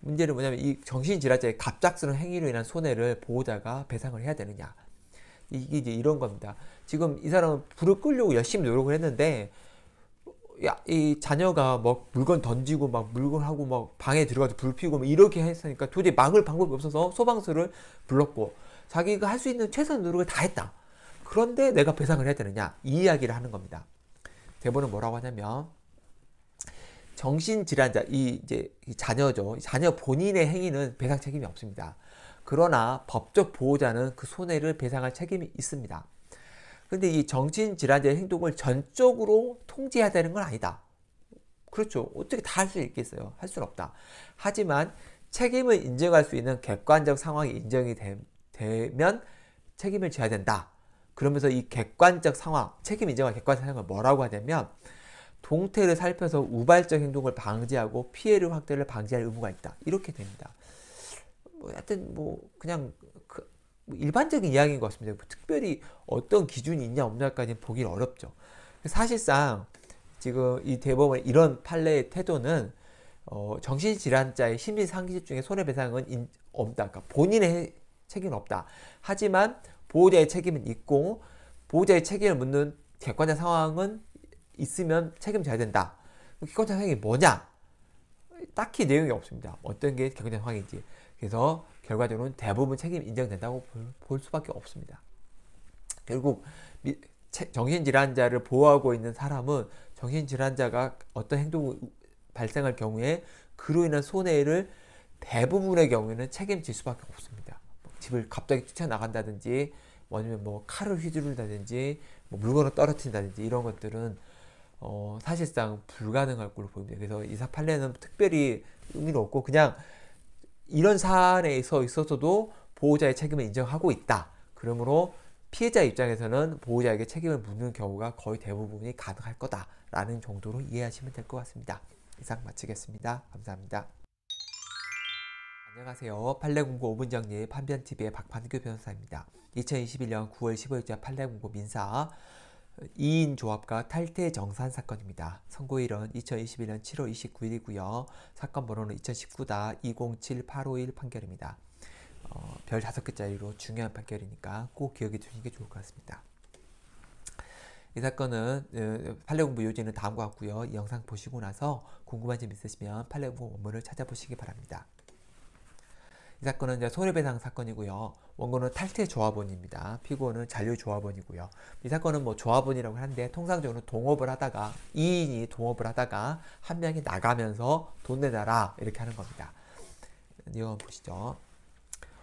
문제는 뭐냐면 이 정신질환자의 갑작스러운 행위로 인한 손해를 보호자가 배상을 해야 되느냐. 이게 이제 이런 겁니다. 지금 이 사람은 불을 끌려고 열심히 노력을 했는데, 야, 이 자녀가 막 물건 던지고 막 물건 하고 막 방에 들어가서 불 피우고 막 이렇게 했으니까 도저히 막을 방법이 없어서 소방서를 불렀고, 자기가 할 수 있는 최선의 노력을 다 했다. 그런데 내가 배상을 해야 되느냐. 이 이야기를 하는 겁니다. 대본은 뭐라고 하냐면, 정신질환자, 이 이제 자녀죠. 자녀 본인의 행위는 배상 책임이 없습니다. 그러나 법적 보호자는 그 손해를 배상할 책임이 있습니다. 근데 이 정신질환자의 행동을 전적으로 통제해야 되는 건 아니다. 그렇죠. 어떻게 다 할 수 있겠어요? 할 수는 없다. 하지만 책임을 인정할 수 있는 객관적 상황이 인정이 되, 면 책임을 져야 된다. 그러면서 이 객관적 상황, 책임 인정할 객관적 상황을 뭐라고 하냐면 동태를 살펴서 우발적 행동을 방지하고 피해를 확대를 방지할 의무가 있다. 이렇게 됩니다. 뭐 하여튼 뭐 그냥 그 뭐 일반적인 이야기인 것 같습니다. 뭐 특별히 어떤 기준이 있냐 없냐까지는 보긴 어렵죠. 사실상 지금 이 대법원 이런 판례의 태도는 어, 정신질환자의 심리상기집 중에 손해배상은 인, 없다. 그러니까 본인의 책임은 없다. 하지만 보호자의 책임은 있고 보호자의 책임을 묻는 객관적 상황은 있으면 책임져야 된다. 기권 상황이 뭐냐? 딱히 내용이 없습니다. 어떤 게 경쟁 상황인지. 그래서 결과적으로는 대부분 책임 인정된다고 볼, 수밖에 없습니다. 결국 미, 체, 정신질환자를 보호하고 있는 사람은 정신질환자가 어떤 행동이 발생할 경우에 그로 인한 손해를 대부분의 경우에는 책임질 수밖에 없습니다. 뭐 집을 갑자기 뛰쳐나간다든지 아니면 뭐 칼을 휘두른다든지 뭐 물건을 떨어뜨린다든지 이런 것들은 어, 사실상 불가능할 걸로 보입니다. 그래서 이사 판례는 특별히 의미는 없고 그냥 이런 사안에서 있어서도 보호자의 책임을 인정하고 있다. 그러므로 피해자 입장에서는 보호자에게 책임을 묻는 경우가 거의 대부분이 가능할 거다라는 정도로 이해하시면 될 것 같습니다. 이상 마치겠습니다. 감사합니다. 안녕하세요. 판례공고 5분정리 판변TV의 박판규 변호사입니다. 2021년 9월 15일자 판례공고 민사 이인 조합과 탈퇴 정산 사건입니다. 선고일은 2021년 7월 29일이고요. 사건 번호는 2 0 1 9 2 0 7 8 1 판결입니다. 어, 별다 개짜리로 중요한 판결이니까 꼭 기억해 두시는 게 좋을 것 같습니다. 이 사건은 어, 판례공부 요지는 다음과 같고요. 이 영상 보시고 나서 궁금한 점 있으시면 판례공부 원문을 찾아보시기 바랍니다. 이 사건은 이제 손해배상 사건이고요. 원고는 탈퇴 조합원입니다. 피고는 잔류 조합원이고요. 이 사건은 뭐 조합원이라고 하는데 통상적으로 동업을 하다가 2인이 동업을 하다가 한 명이 나가면서 돈 내놔라 이렇게 하는 겁니다. 이거 보시죠.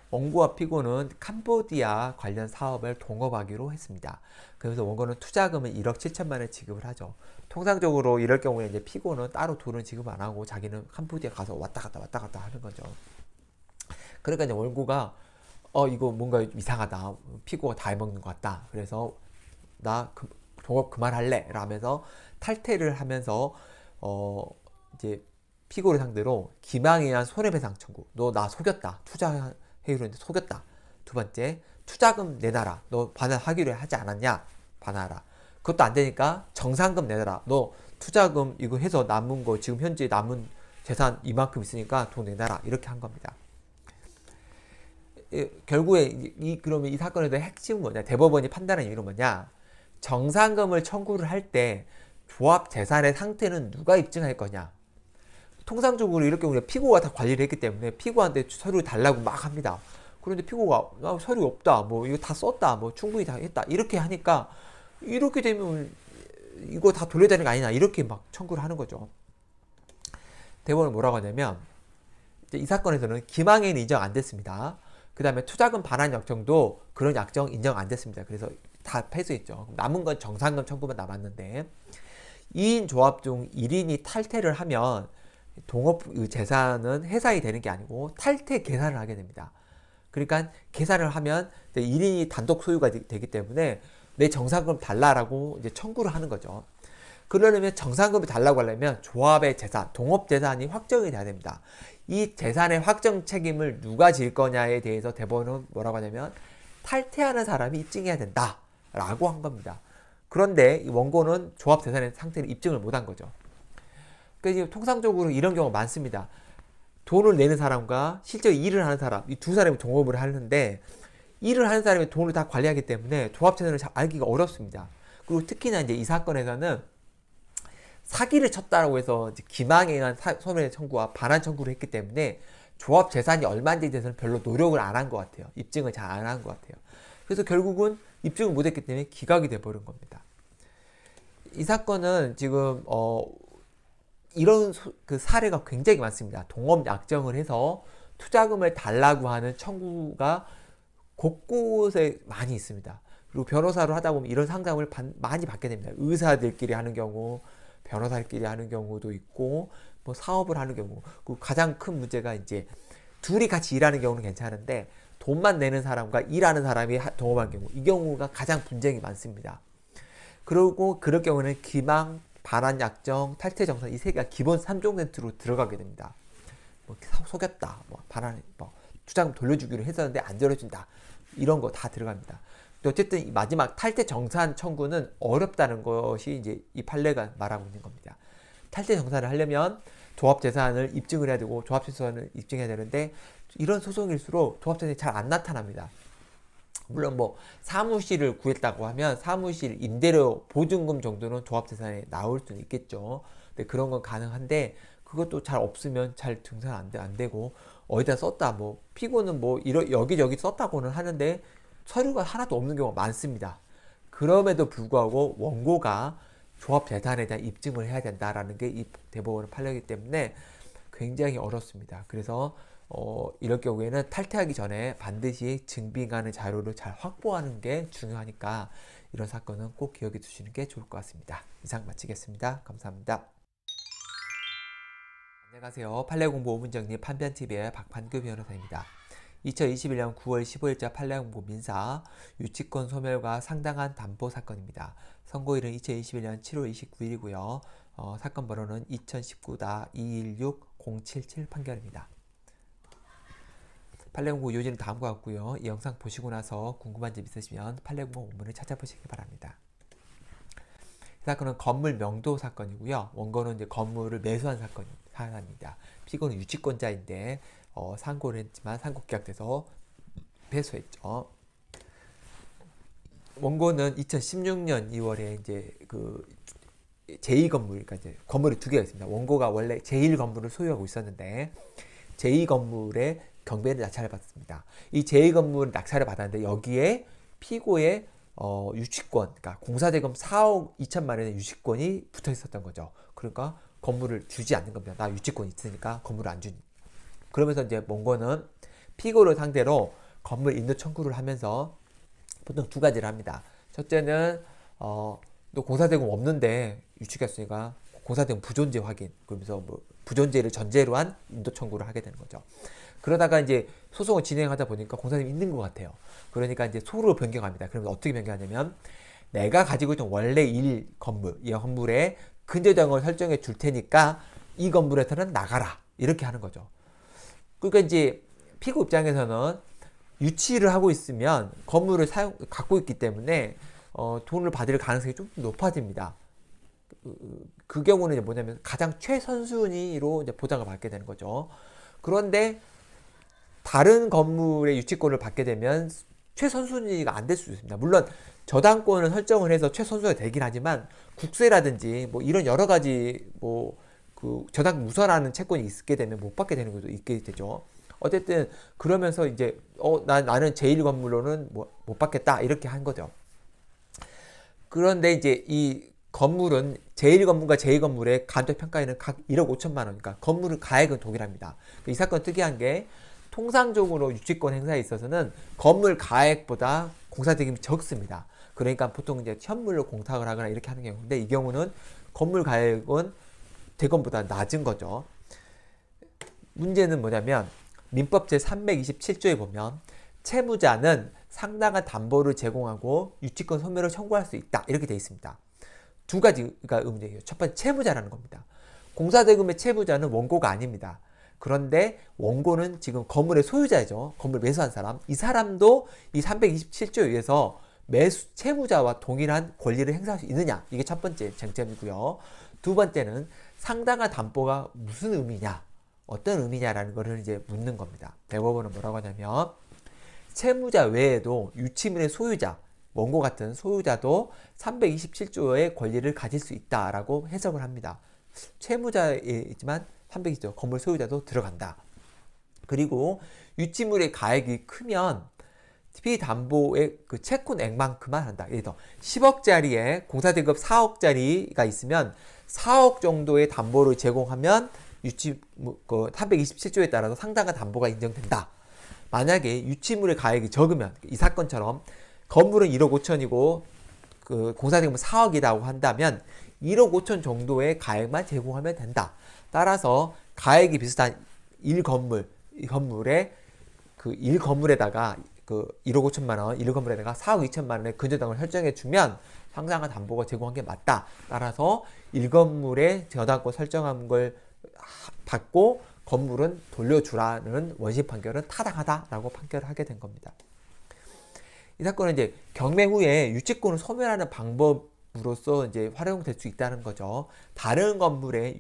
원고와 피고는 캄보디아 관련 사업을 동업하기로 했습니다. 그래서 원고는 투자금을 1억 7천만 원 지급을 하죠. 통상적으로 이럴 경우에 이제 피고는 따로 돈을 지급 안 하고 자기는 캄보디아 가서 왔다 갔다 왔다 갔다 하는 거죠. 그러니까 이제 월구가어 이거 뭔가 이상하다 피고가 다 해먹는 것 같다 그래서 나 그, 종업 그만할래 라면서 탈퇴를 하면서 어 이제 피고를 상대로 기망에 의한 손해배상 청구 너 나 속였다 투자 회의로인데 속였다 두 번째 투자금 내놔라 너 반환하기로 하지 않았냐 반환하라 그것도 안 되니까 정산금 내놔라 너 투자금 이거 해서 남은 거 지금 현재 남은 재산 이만큼 있으니까 돈 내놔라 이렇게 한 겁니다 결국에 이 그러면 이 사건에 대한 핵심은 뭐냐? 대법원이 판단한 이유는 뭐냐? 정상금을 청구를 할 때 조합 재산의 상태는 누가 입증할 거냐? 통상적으로 이렇게 우리가 피고가 다 관리를 했기 때문에 피고한테 서류 달라고 막 합니다. 그런데 피고가 아, 서류 없다, 뭐 이거 다 썼다, 뭐 충분히 다 했다 이렇게 하니까 이렇게 되면 이거 다 돌려야 되는 거 아니냐 이렇게 막 청구를 하는 거죠. 대법원은 뭐라고 하냐면 이 사건에서는 기망에는 인정 안 됐습니다. 그 다음에 투자금 반환 약정도 그런 약정 인정 안 됐습니다. 그래서 다 패소했죠. 남은 건 정상금 청구만 남았는데 2인 조합 중 1인이 탈퇴를 하면 동업 재산은 회사이 되는 게 아니고 탈퇴 계산을 하게 됩니다. 그러니까 계산을 하면 1인이 단독 소유가 되기 때문에 내 정상금 달라라고 이제 청구를 하는 거죠. 그러려면 정상금을 달라고 하려면 조합의 재산, 동업 재산이 확정이 돼야 됩니다. 이 재산의 확정 책임을 누가 질 거냐에 대해서 대법원은 뭐라고 하냐면 탈퇴하는 사람이 입증해야 된다라고 한 겁니다. 그런데 이 원고는 조합 재산의 상태를 입증을 못 한 거죠. 그러니까 통상적으로 이런 경우가 많습니다. 돈을 내는 사람과 실제 일을 하는 사람 이 두 사람이 종업을 하는데 일을 하는 사람이 돈을 다 관리하기 때문에 조합 재산을 잘 알기가 어렵습니다. 그리고 특히나 이제 이 사건에서는 사기를 쳤다라고 해서 기망에 의한 소멸 청구와 반환 청구를 했기 때문에 조합 재산이 얼마인지에 대해서는 별로 노력을 안 한 것 같아요. 입증을 잘 안 한 것 같아요. 그래서 결국은 입증을 못했기 때문에 기각이 돼버린 겁니다. 이 사건은 지금 어 이런 소, 그 사례가 굉장히 많습니다. 동업 약정을 해서 투자금을 달라고 하는 청구가 곳곳에 많이 있습니다. 그리고 변호사로 하다 보면 이런 상담을 받, 많이 받게 됩니다. 의사들끼리 하는 경우, 변호사끼리 하는 경우도 있고 뭐 사업을 하는 경우 그 가장 큰 문제가 이제 둘이 같이 일하는 경우는 괜찮은데 돈만 내는 사람과 일하는 사람이 동업한 경우 이 경우가 가장 분쟁이 많습니다. 그리고 그럴 경우는 기망, 반환 약정, 탈퇴 정산 이세 개가 기본 3종 멘트로 들어가게 됩니다. 뭐 속였다, 뭐 반환, 뭐 투자금 돌려주기로 했었는데 안 돌려준다 이런 거 다 들어갑니다. 어쨌든 마지막 탈퇴 정산 청구는 어렵다는 것이 이제 이 판례가 말하고 있는 겁니다. 탈퇴 정산을 하려면 조합 재산을 입증을 해야 되고 조합 실수를 입증해야 되는데 이런 소송일수록 조합 재산이 잘 안 나타납니다. 물론 뭐 사무실을 구했다고 하면 사무실 임대료 보증금 정도는 조합 재산에 나올 수는 있겠죠. 근데 그런 건 가능한데 그것도 잘 없으면 잘 증산 안, 되, 안 되고 어디다 썼다 뭐 피고는 뭐 이러 여기저기 썼다고는 하는데 서류가 하나도 없는 경우가 많습니다. 그럼에도 불구하고 원고가 조합재산에 대한 입증을 해야 된다라는 게 이 대법원의 판례이기 때문에 굉장히 어렵습니다. 그래서 어, 이럴 경우에는 탈퇴하기 전에 반드시 증빙하는 자료를 잘 확보하는 게 중요하니까 이런 사건은 꼭 기억해 두시는 게 좋을 것 같습니다. 이상 마치겠습니다. 감사합니다. 안녕하세요. 판례공부 오문정님 판변TV의 박판규 변호사입니다. 2021년 9월 15일자 팔레항부 민사 유치권 소멸과 상당한 담보 사건입니다. 선고일은 2021년 7월 29일이고요. 어, 사건 번호는 2019-216-077 판결입니다. 판례공고 요지는 다음과 같고요. 이 영상 보시고 나서 궁금한 점 있으시면 판례공고 원문을 찾아보시기 바랍니다. 사건은 건물 명도 사건이고요. 원고는 이제 건물을 매수한 사건 입니다 피고는 유치권자인데 어, 상고를 했지만 상고 계약돼서 배소했죠. 원고는 2016년 2월에 이제 그 제2건물, 그러니까 이제 건물이 두 개가 있습니다. 원고가 원래 제1건물을 소유하고 있었는데 제2건물의 경매를 낙찰을 받습니다. 이 제2건물 낙찰을 받았는데 여기에 피고의 어, 유치권, 그러니까 공사대금 4억 2천만 원의 유치권이 붙어 있었던 거죠. 그러니까 건물을 주지 않는 겁니다. 나 유치권 있으니까 건물을 안 주니까. 그러면서 이제 몽고는 피고를 상대로 건물 인도 청구를 하면서 보통 두 가지를 합니다. 첫째는 어, 또 공사대금 없는데 유치했으니까 공사대금 부존재 확인 그러면서 뭐 부존재를 전제로 한 인도 청구를 하게 되는 거죠. 그러다가 이제 소송을 진행하다 보니까 공사대 있는 것 같아요. 그러니까 이제 소로 변경합니다. 그러면 어떻게 변경하냐면 내가 가지고 있던 원래 일 건물 이 건물에 근저장을 설정해 줄 테니까 이 건물에서는 나가라 이렇게 하는 거죠. 그러니까 이제 피고 입장에서는 유치를 하고 있으면 건물을 사용, 갖고 있기 때문에 어, 돈을 받을 가능성이 좀 높아집니다. 그, 그 경우는 뭐냐면 가장 최선순위로 보장을 받게 되는 거죠. 그런데 다른 건물의 유치권을 받게 되면 최선순위가 안 될수 있습니다. 물론 저당권을 설정을 해서 최선순위가 되긴 하지만 국세라든지 뭐 이런 여러 가지 뭐그 저당 무서라는 채권이 있게 되면 못 받게 되는 것도 있게 되죠. 어쨌든 그러면서 이제 어 나, 나는 제1 건물로는 뭐, 못 받겠다 이렇게 한 거죠. 그런데 이제 이 건물은 제1건물과 제2건물의 간접평가에는 각 1억 5천만 원이니까 그러니까 건물을 가액은 동일합니다. 이 사건 특이한 게 통상적으로 유치권 행사에 있어서는 건물 가액보다 공사 대금이 적습니다. 그러니까 보통 이제 현물로 공탁을 하거나 이렇게 하는 경우인데 이 경우는 건물 가액은 대검보다 낮은 거죠. 문제는 뭐냐면 민법 제327조에 보면 채무자는 상당한 담보를 제공하고 유치권 소멸을 청구할 수 있다 이렇게 되어 있습니다. 두 가지가 의문이에요. 첫 번째 채무자라는 겁니다. 공사대금의 채무자는 원고가 아닙니다. 그런데 원고는 지금 건물의 소유자죠. 건물 매수한 사람. 이 사람도 이 327조에 의해서 매수 채무자와 동일한 권리를 행사할 수 있느냐. 이게 첫 번째 쟁점이고요. 두 번째는 상당한 담보가 무슨 의미냐, 어떤 의미냐라는 것을 이제 묻는 겁니다. 대법원은 뭐라고 하냐면 채무자 외에도 유치물의 소유자, 원고 같은 소유자도 327조의 권리를 가질 수 있다라고 해석을 합니다. 채무자이지만 320조 건물 소유자도 들어간다. 그리고 유치물의 가액이 크면 피담보의 그 채권액만큼만 한다. 예를 들 10억짜리에 공사대급 4억짜리가 있으면 4억 정도의 담보를 제공하면 유치 뭐, 그 327조에 따라서 상당한 담보가 인정된다. 만약에 유치물의 가액이 적으면 이 사건처럼 건물은 1억 5천이고 그 공사대금은 4억이라고 한다면 1억 5천 정도의 가액만 제공하면 된다. 따라서 가액이 비슷한 1건물, 건물에 그 1건물에다가 그 1억 5천만 원, 1억 건물에다가 4억 2천만 원의 근저당을 설정해 주면 상당한 담보가 제공한 게 맞다. 따라서 1건물에 저당권 설정한 걸 받고 건물은 돌려주라는 원심 판결은 타당하다라고 판결을 하게 된 겁니다. 이 사건은 이제 경매 후에 유치권을 소멸하는 방법으로서 이제 활용될 수 있다는 거죠. 다른 건물에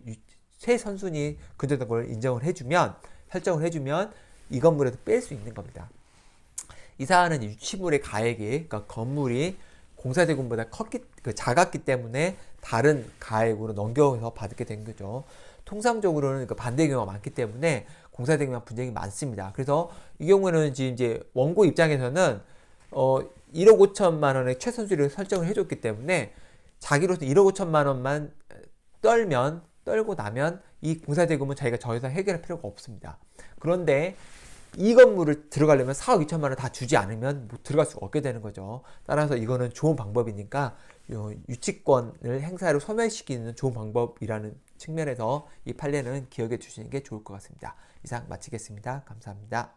최선순위 근저당권을 인정을 해주면 설정을 해주면 이 건물에도 뺄 수 있는 겁니다. 이사하는 유치물의 가액이 그러니까 건물이 공사대금보다 컸기 그 작았기 때문에 다른 가액으로 넘겨서 받게 된 거죠. 통상적으로는 그 반대 경우가 많기 때문에 공사대금이 분쟁이 많습니다. 그래서 이 경우에는 지금 이제 원고 입장에서는 어 1억 5천만 원의 최선수를 설정을 해줬기 때문에 자기로서 1억 5천만 원만 떨면 떨고 나면 이 공사대금은 자기가 저에서 해결할 필요가 없습니다. 그런데 이 건물을 들어가려면 4억 2천만 원 다 주지 않으면 뭐 들어갈 수가 없게 되는 거죠. 따라서 이거는 좋은 방법이니까 유치권을 행사로 소멸시키는 좋은 방법이라는 측면에서 이 판례는 기억해 주시는 게 좋을 것 같습니다. 이상 마치겠습니다. 감사합니다.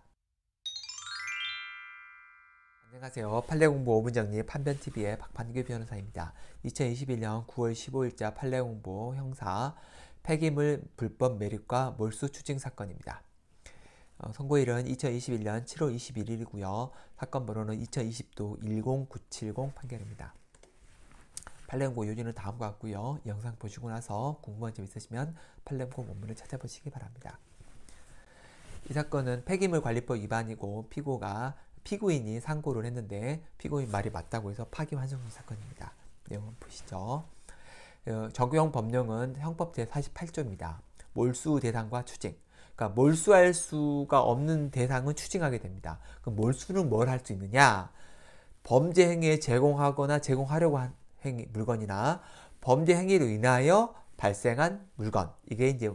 안녕하세요. 판례공부 5분 정리 판변TV의 박판규 변호사입니다. 2021년 9월 15일자 판례공부 형사 폐기물 불법 매립과 몰수 추징 사건입니다. 어, 선고일은 2021년 7월 21일이고요. 사건 번호는 2020도 10970 판결입니다. 팔렘고 요지는 다음과 같고요. 영상 보시고 나서 궁금한 점 있으시면 팔렘고 원문을 찾아보시기 바랍니다. 이 사건은 폐기물 관리법 위반이고 피고가 피고인이 상고를 했는데 피고인 말이 맞다고 해서 파기환송된 사건입니다. 내용을 보시죠. 어, 적용 법령은 형법 제48조입니다. 몰수 대상과 추징, 그러니까 몰수할 수가 없는 대상은 추징하게 됩니다. 그럼 몰수는 뭘 할 수 있느냐? 범죄 행위에 제공하거나 제공하려고 한 행위, 물건이나 범죄 행위로 인하여 발생한 물건. 이게 이제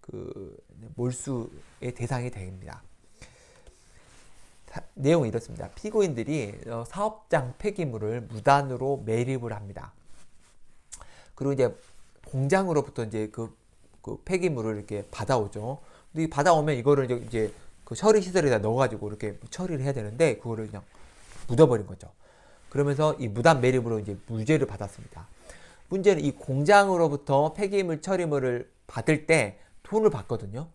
그 몰수의 대상이 됩니다. 내용이 이렇습니다. 피고인들이 어, 사업장 폐기물을 무단으로 매립을 합니다. 그리고 이제 공장으로부터 이제 그, 그 폐기물을 이렇게 받아오죠. 이 받아오면 이거를 이제 그 처리 시설에다 넣어가지고 이렇게 처리를 해야 되는데 그거를 그냥 묻어버린 거죠. 그러면서 이 무단 매립으로 이제 무죄를 받았습니다. 문제는 이 공장으로부터 폐기물 처리물을 받을 때 돈을 받거든요.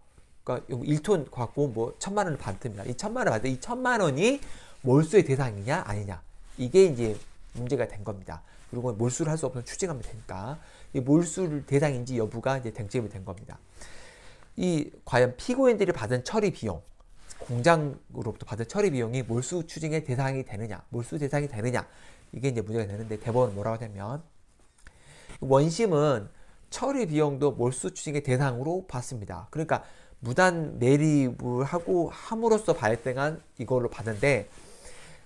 그러니까 1톤 갖고 뭐 천만 원을 받습니다. 이 천만 원을 받을 이 천만 원이 몰수의 대상이냐 아니냐 이게 이제 문제가 된 겁니다. 그리고 몰수를 할 수 없으면 추징하면 되니까 이 몰수를 대상인지 여부가 이제 쟁점이 된 겁니다. 이 과연 피고인들이 받은 처리 비용, 공장으로부터 받은 처리 비용이 몰수 추징의 대상이 되느냐, 몰수 대상이 되느냐 이게 이제 문제가 되는데 대법원 뭐라고 하냐면 원심은 처리 비용도 몰수 추징의 대상으로 봤습니다. 그러니까 무단 매립을 하고 함으로써 발생한 이걸로 봤는데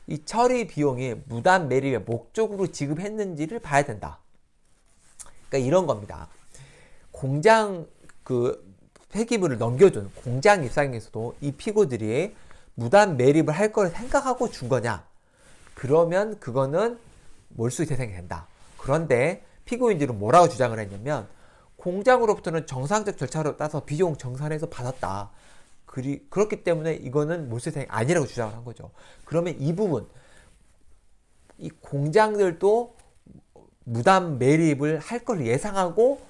이 처리 비용이 무단 매립의 목적으로 지급했는지를 봐야 된다. 그러니까 이런 겁니다. 공장 그 폐기물을 넘겨주는 공장 입장에서도 이 피고들이 무단 매립을 할 걸 생각하고 준 거냐? 그러면 그거는 몰수 재생이 된다. 그런데 피고인들은 뭐라고 주장을 했냐면 공장으로부터는 정상적 절차로 따서 비용 정산해서 받았다. 그리, 그렇기 때문에 이거는 몰수재생이 아니라고 주장을 한 거죠. 그러면 이 부분, 이 공장들도 무단 매립을 할 걸 예상하고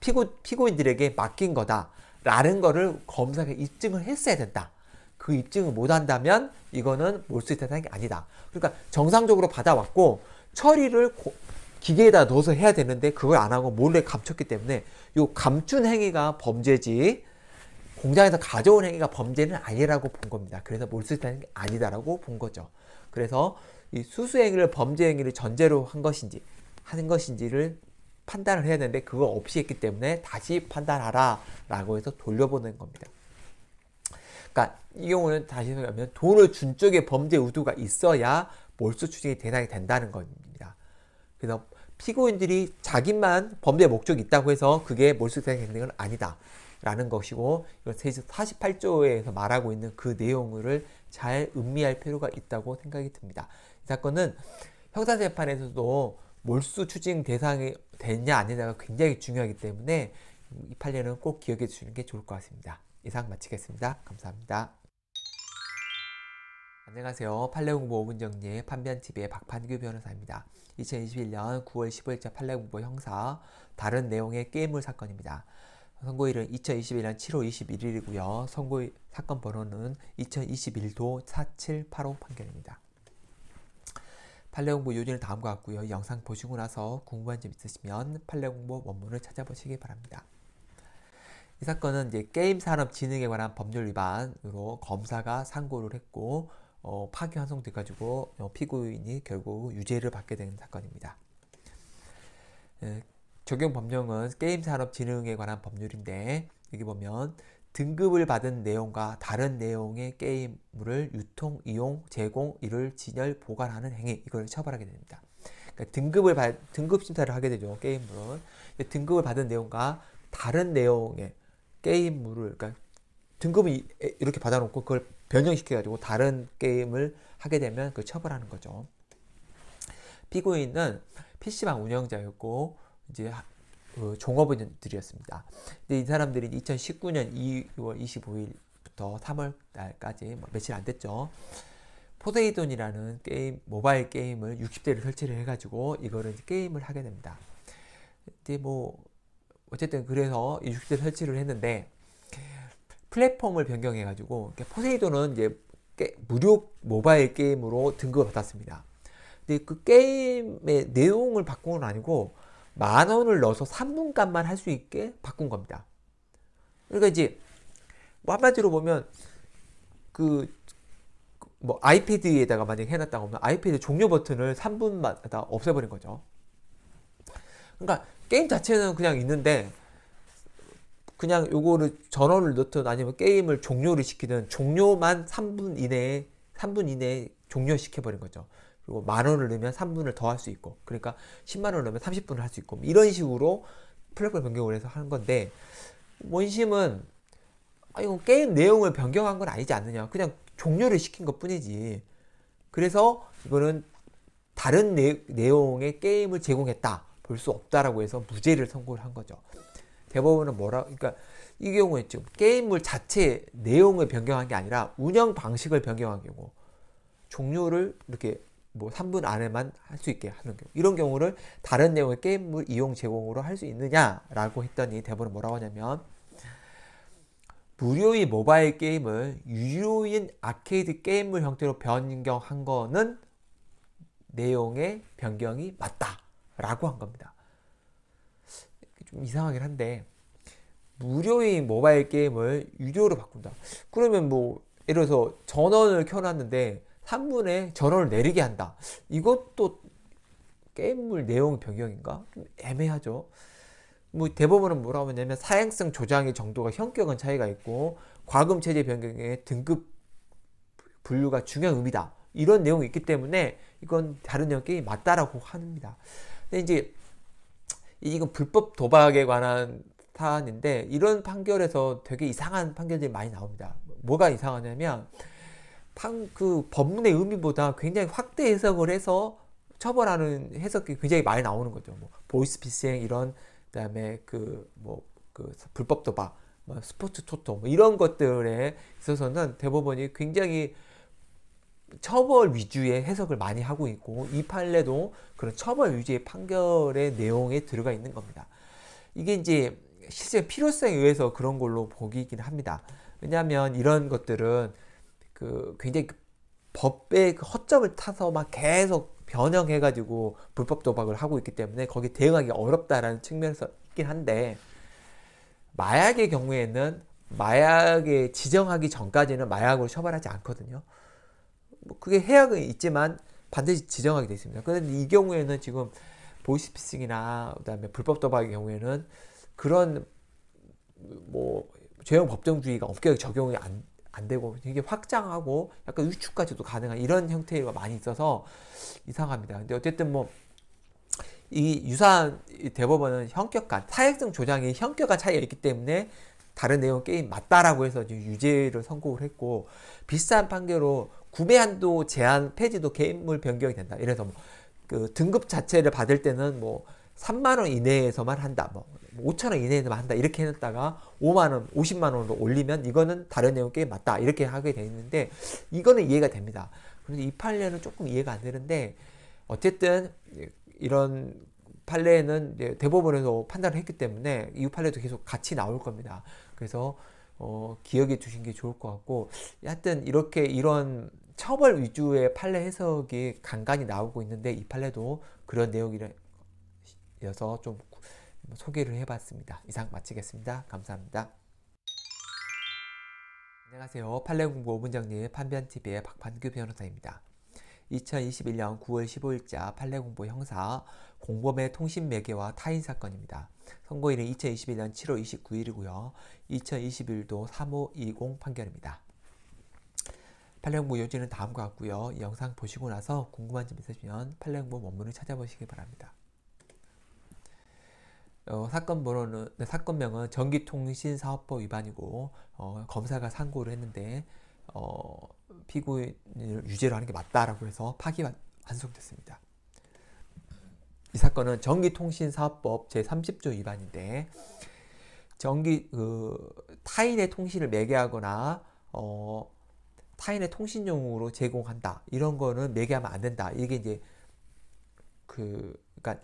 피고, 피고인들에게 맡긴 거다. 라는 거를 검사가 입증을 했어야 된다. 그 입증을 못한다면 이거는 몰수 있다는 게 아니다. 그러니까 정상적으로 받아왔고 처리를 고, 기계에다 넣어서 해야 되는데 그걸 안 하고 몰래 감췄기 때문에 요 감춘 행위가 범죄지 공장에서 가져온 행위가 범죄는 아니라고 본 겁니다. 그래서 몰수 있다는 게 아니다라고 본 거죠. 그래서 이 수수 행위를 범죄 행위를 전제로 한 것인지 하는 것인지를 판단을 해야 되는데 그거 없이 했기 때문에 다시 판단하라 라고 해서 돌려보는 겁니다. 그러니까 이 경우는 다시 설하면 돈을 준 쪽에 범죄 의도가 있어야 몰수 추징이 대상이 된다는 겁니다. 그래서 피고인들이 자기만 범죄 목적이 있다고 해서 그게 몰수 대상이 되는 건 아니다. 라는 것이고 48조에서 말하고 있는 그 내용을 잘 음미할 필요가 있다고 생각이 듭니다. 이 사건은 형사재판에서도 몰수 추징 대상이 됐냐 아니냐가 굉장히 중요하기 때문에 이 판례는 꼭 기억해 주시는 게 좋을 것 같습니다. 이상 마치겠습니다. 감사합니다. 안녕하세요. 판례공부 5분 정리 판변TV의 박판규 변호사입니다. 2021년 9월 15일자 판례공부 형사 다른 내용의 게임물 사건입니다. 선고일은 2021년 7월 21일이고요. 선고 사건 번호는 2021도 4785 판결입니다. 팔레 공부 요지는 다음과 같고요. 영상 보시고 나서 궁금한 점 있으시면 팔레 공부 원문을 찾아보시기 바랍니다. 이 사건은 이제 게임 산업 진흥에 관한 법률 위반으로 검사가 상고를 했고 어, 파기환송돼 가지고 어, 피고인이 결국 유죄를 받게 된 사건입니다. 예, 적용 법령은 게임 산업 진흥에 관한 법률인데 여기 보면 등급을 받은 내용과 다른 내용의 게임물을 유통, 이용, 제공, 이를 진열, 보관하는 행위 이걸 처벌하게 됩니다. 그러니까 등급을 받, 등급 심사를 하게 되죠 게임물은 등급을 받은 내용과 다른 내용의 게임물을 그러니까 등급을 이렇게 받아놓고 그걸 변형시켜가지고 다른 게임을 하게 되면 그 처벌하는 거죠. 피고인은 PC방 운영자였고 이제 그 종업원들이었습니다. 근데 이 사람들이 2019년 2월 25일부터 3월 까지 뭐 며칠 안 됐죠. 포세이돈이라는 게임 모바일 게임을 60대를 설치를 해가지고 이거를 게임을 하게 됩니다. 근데 뭐 어쨌든 그래서 60대 설치를 했는데 플랫폼을 변경해가지고 포세이돈은 이제 게, 무료 모바일 게임으로 등급을 받았습니다. 근데 그 게임의 내용을 바꾼 건 아니고 만 원을 넣어서 3분간만 할 수 있게 바꾼 겁니다. 그러니까 이제 뭐 한마디로 보면 그 뭐 아이패드에다가 만약 해놨다고 하면 아이패드 종료 버튼을 3분마다 없애버린 거죠. 그러니까 게임 자체는 그냥 있는데 그냥 요거를 전원을 넣든 아니면 게임을 종료를 시키든 종료만 3분 이내에 3분 이내에 종료시켜버린 거죠. 그리고 만 원을 넣으면 3분을 더 할 수 있고 그러니까 10만 원을 넣으면 30분을 할 수 있고 뭐 이런 식으로 플랫폼 변경을 해서 하는 건데 원심은 아, 이건 게임 내용을 변경한 건 아니지 않느냐 그냥 종료를 시킨 것 뿐이지 그래서 이거는 다른 내, 내용의 게임을 제공했다 볼 수 없다라고 해서 무죄를 선고를 한 거죠 대법원은 뭐라 그러니까 이 경우에 지금 게임물 자체 내용을 변경한 게 아니라 운영 방식을 변경한 경우 종료를 이렇게 뭐 3분 안에만 할 수 있게 하는 경우 이런 경우를 다른 내용의 게임물 이용 제공으로 할 수 있느냐라고 했더니 대본은 뭐라고 하냐면 무료의 모바일 게임을 유료인 아케이드 게임물 형태로 변경한 거는 내용의 변경이 맞다라고 한 겁니다. 좀 이상하긴 한데 무료의 모바일 게임을 유료로 바꾼다. 그러면 뭐 예를 들어서 전원을 켜놨는데 3분의 전원을 내리게 한다. 이것도 게임물 내용 변경인가? 좀 애매하죠. 뭐 대법원은 뭐라고 하냐면 사행성 조장의 정도가 형격은 차이가 있고 과금 체제 변경의 등급 분류가 중요한 의미다. 이런 내용이 있기 때문에 이건 다른 내용 게임 맞다라고 합니다. 근데 이제 이건 불법 도박에 관한 사안인데 이런 판결에서 되게 이상한 판결들이 많이 나옵니다. 뭐가 이상하냐면 판, 그 법문의 의미보다 굉장히 확대 해석을 해서 처벌하는 해석이 굉장히 많이 나오는 거죠. 뭐 보이스피싱 이런 그다음에 그 뭐 그 불법 도박, 뭐 스포츠 토토 뭐 이런 것들에 있어서는 대법원이 굉장히 처벌 위주의 해석을 많이 하고 있고 이 판례도 그런 처벌 위주의 판결의 내용에 들어가 있는 겁니다. 이게 이제 실제 필요성에 의해서 그런 걸로 보기긴 합니다. 왜냐하면 이런 것들은 그 굉장히 그 법의 그 허점을 타서 막 계속 변형해가지고 불법 도박을 하고 있기 때문에 거기 대응하기 어렵다라는 측면에서 있긴 한데 마약의 경우에는 마약에 지정하기 전까지는 마약으로 처벌하지 않거든요. 뭐 그게 해약은 있지만 반드시 지정하게 되어 있습니다. 그런데 이 경우에는 지금 보이스피싱이나 그다음에 불법 도박의 경우에는 그런 뭐 죄형 법정주의가 엄격하게 적용이 안안 되고 이게 확장하고 약간 위축까지도 가능한 이런 형태가 많이 있어서 이상합니다. 근데 어쨌든 뭐 이 유사한 대법원은 형격 과 사행성 조장이 형격과 차이가 있기 때문에 다른 내용 게임 맞다라고 해서 유죄를 선고를 했고 비슷한 판결로 구매 한도 제한 폐지도 개인물 변경이 된다. 이래서 뭐그 등급 자체를 받을 때는 뭐 3만 원 이내에서만 한다. 뭐 5천 뭐 원 이내에서만 한다. 이렇게 해놨다가 5만 원, 50만 원으로 올리면 이거는 다른 내용 게임 맞다. 이렇게 하게 돼 있는데 이거는 이해가 됩니다. 그런데 이 판례는 조금 이해가 안 되는데 어쨌든 이런 판례는 대법원에서 판단을 했기 때문에 이 판례도 계속 같이 나올 겁니다. 그래서 어, 기억해 주신 게 좋을 것 같고 하여튼 이렇게 이런 처벌 위주의 판례 해석이 간간히 나오고 있는데 이 판례도 그런 내용이라 이어서 좀 뭐 소개를 해봤습니다. 이상 마치겠습니다. 감사합니다. 안녕하세요. 판례공부 5분장님 판변TV의 박판규 변호사입니다. 2021년 9월 15일자 판례공부 형사 공범의 통신 매개와 타인 사건입니다. 선고일은 2021년 7월 29일이고요. 2021도 3520 판결입니다. 판례공부 요지는 다음과 같고요. 영상 보시고 나서 궁금한 점 있으시면 판례공부 원문을 찾아보시기 바랍니다. 어, 사건 번호는 네, 사건명은 전기통신사업법 위반이고 어, 검사가 상고를 했는데 어, 피고인을 유죄로 하는 게 맞다라고 해서 파기환송됐습니다. 이 사건은 전기통신사업법 제30조 위반인데 전기 그, 타인의 통신을 매개하거나 어, 타인의 통신용으로 제공한다 이런 거는 매개하면 안 된다 이게 이제 그 그러니까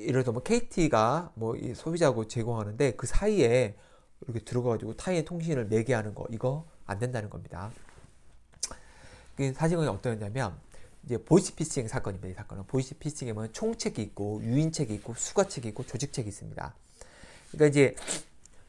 예를 들어 뭐 KT가 뭐이 소비자하고 제공하는데 그 사이에 이렇게 들어가가지고 타인의 통신을 매개 하는 거 이거 안 된다는 겁니다. 그 사실은 어떠냐면 이제 보이스피싱 사건입니다. 이 사건은 보이스피싱에 보면 총책이 있고 유인책이 있고 수가책이 있고 조직책이 있습니다. 그러니까 이제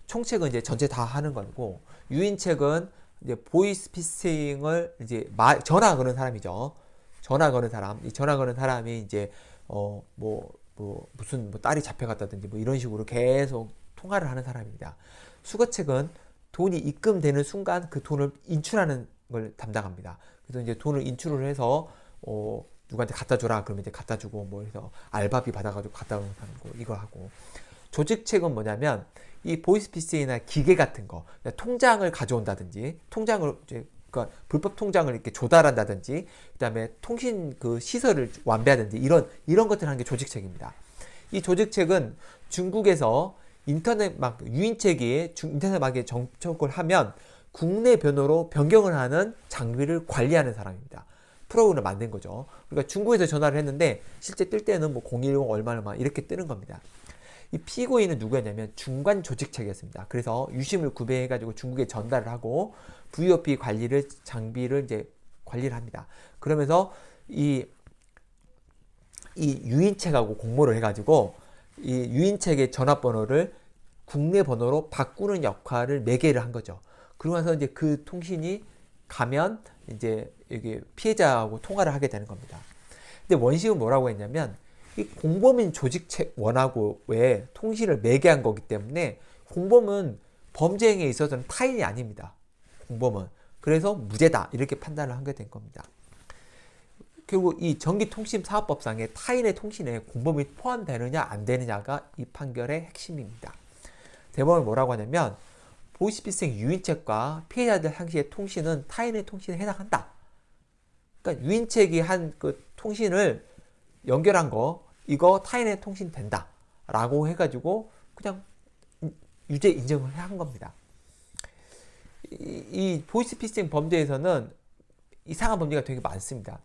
총책은 이제 전체 다 하는 거고 유인책은 이제 보이스피싱을 이제 말 전화 거는 사람이죠. 전화 거는 사람, 이 전화 거는 사람이 이제 어뭐 뭐 무슨 뭐 딸이 잡혀갔다든지 뭐 이런 식으로 계속 통화를 하는 사람입니다. 수거책은 돈이 입금되는 순간 그 돈을 인출하는 걸 담당합니다. 그래서 이제 돈을 인출을 해서 어 누구한테 갖다 줘라 그러면 이제 갖다 주고 뭐 해서 알바비 받아가지고 갖다 오는 거 이걸 하고 조직책은 뭐냐면 이 보이스피싱이나 기계 같은 거 그러니까 통장을 가져온다든지 통장을 이제 그러니까 불법 통장을 이렇게 조달한다든지 그다음에 통신 그 시설을 완비하든지 이런 이런 것들 하는 게 조직책입니다. 이 조직책은 중국에서 인터넷 유인책이 인터넷 마 정책을 하면 국내 변호로 변경을 하는 장비를 관리하는 사람입니다. 프로그램을 만든 거죠. 그러니까 중국에서 전화를 했는데 실제 뜰 때는 뭐 010 얼마 얼마 이렇게 뜨는 겁니다. 이 피고인은 누구였냐면 중간 조직책이었습니다. 그래서 유심을 구매해가지고 중국에 전달을 하고 VOP 관리를 장비를 이제 관리를 합니다. 그러면서 이, 이 유인책하고 공모를 해가지고 이 유인책의 전화번호를 국내 번호로 바꾸는 역할을 4개를 한 거죠. 그러면서 이제 그 통신이 가면 이제 이게 피해자하고 통화를 하게 되는 겁니다. 근데 원심은 뭐라고 했냐면 이 공범인 조직책 원하고 왜 통신을 매개한 거기 때문에 공범은 범죄 행위에 있어서는 타인이 아닙니다. 공범은 그래서 무죄다 이렇게 판단을 하게 된 겁니다. 결국 이 전기통신사업법상에 타인의 통신에 공범이 포함되느냐 안 되느냐가 이 판결의 핵심입니다. 대법원이 뭐라고 하냐면 보이스피싱 유인책과 피해자들 향시의 통신은 타인의 통신에 해당한다. 그러니까 유인책이 한 그 통신을 연결한 거 이거 타인의 통신 된다라고 해가지고 그냥 유죄 인정을 한 겁니다. 이, 보이스 피싱 범죄에서는 이상한 범죄가 되게 많습니다.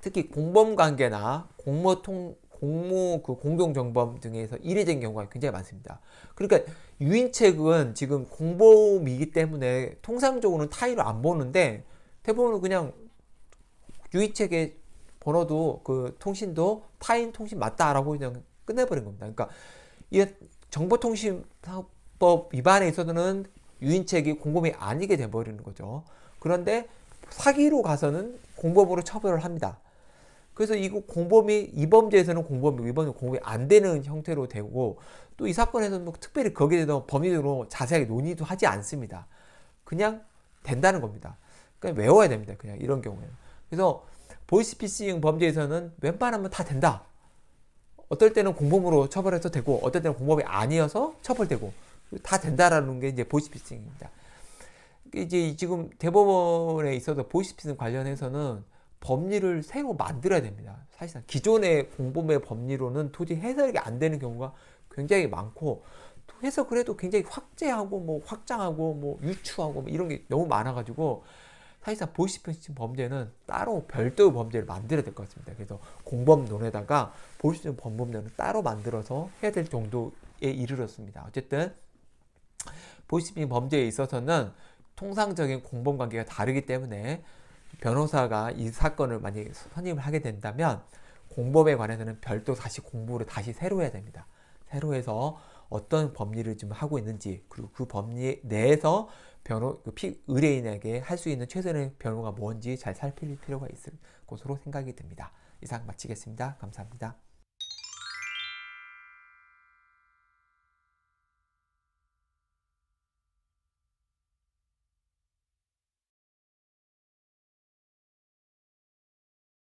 특히 공범 관계나 공모 통 공모 그 공동 정범 등에서 이례적인 경우가 굉장히 많습니다. 그러니까 유인책은 지금 공범이기 때문에 통상적으로는 타의로 안 보는데 대부분 그냥 유인책의 번호도 그 통신도 타인 통신 맞다라고 그냥 끝내버린 겁니다. 그러니까 이 정보통신법 위반에 있어서는 유인책이 공범이 아니게 돼버리는 거죠. 그런데 사기로 가서는 공범으로 처벌을 합니다. 그래서 이거 공범이 이 범죄에서는 공범이고 이번에 공범이 안 되는 형태로 되고 또 이 사건에서는 뭐 특별히 거기에 대해서 법률로 자세하게 논의도 하지 않습니다. 그냥 된다는 겁니다. 그냥 외워야 됩니다. 그냥 이런 경우에는. 그래서 보이스피싱 범죄에서는 웬만하면 다 된다. 어떨 때는 공범으로 처벌해서 되고 어떨 때는 공범이 아니어서 처벌되고 다 된다라는 게 이제 보이스피싱입니다. 이제 지금 대법원에 있어서 보이스피싱 관련해서는 법리를 새로 만들어야 됩니다. 사실상 기존의 공범의 법리로는 도저히 해석이 안 되는 경우가 굉장히 많고 또 해서 그래도 굉장히 확대하고 뭐 확장하고 뭐 유추하고 뭐 이런 게 너무 많아가지고 사실상 보이스피싱 범죄는 따로 별도의 범죄를 만들어야 될 것 같습니다. 그래서 공범론에다가 보이스피싱 범범론을 따로 만들어서 해야 될 정도에 이르렀습니다. 어쨌든 보이스피싱 범죄에 있어서는 통상적인 공범 관계가 다르기 때문에 변호사가 이 사건을 만약에 선임을 하게 된다면 공범에 관해서는 별도 다시 공부를 다시 새로 해야 됩니다. 새로 해서 어떤 법리를 지금 하고 있는지 그리고 그 법리 내에서 변호 그 피 의뢰인에게 할 수 있는 최선의 변호가 뭔지 잘 살필 필요가 있을 것으로 생각이 듭니다. 이상 마치겠습니다. 감사합니다.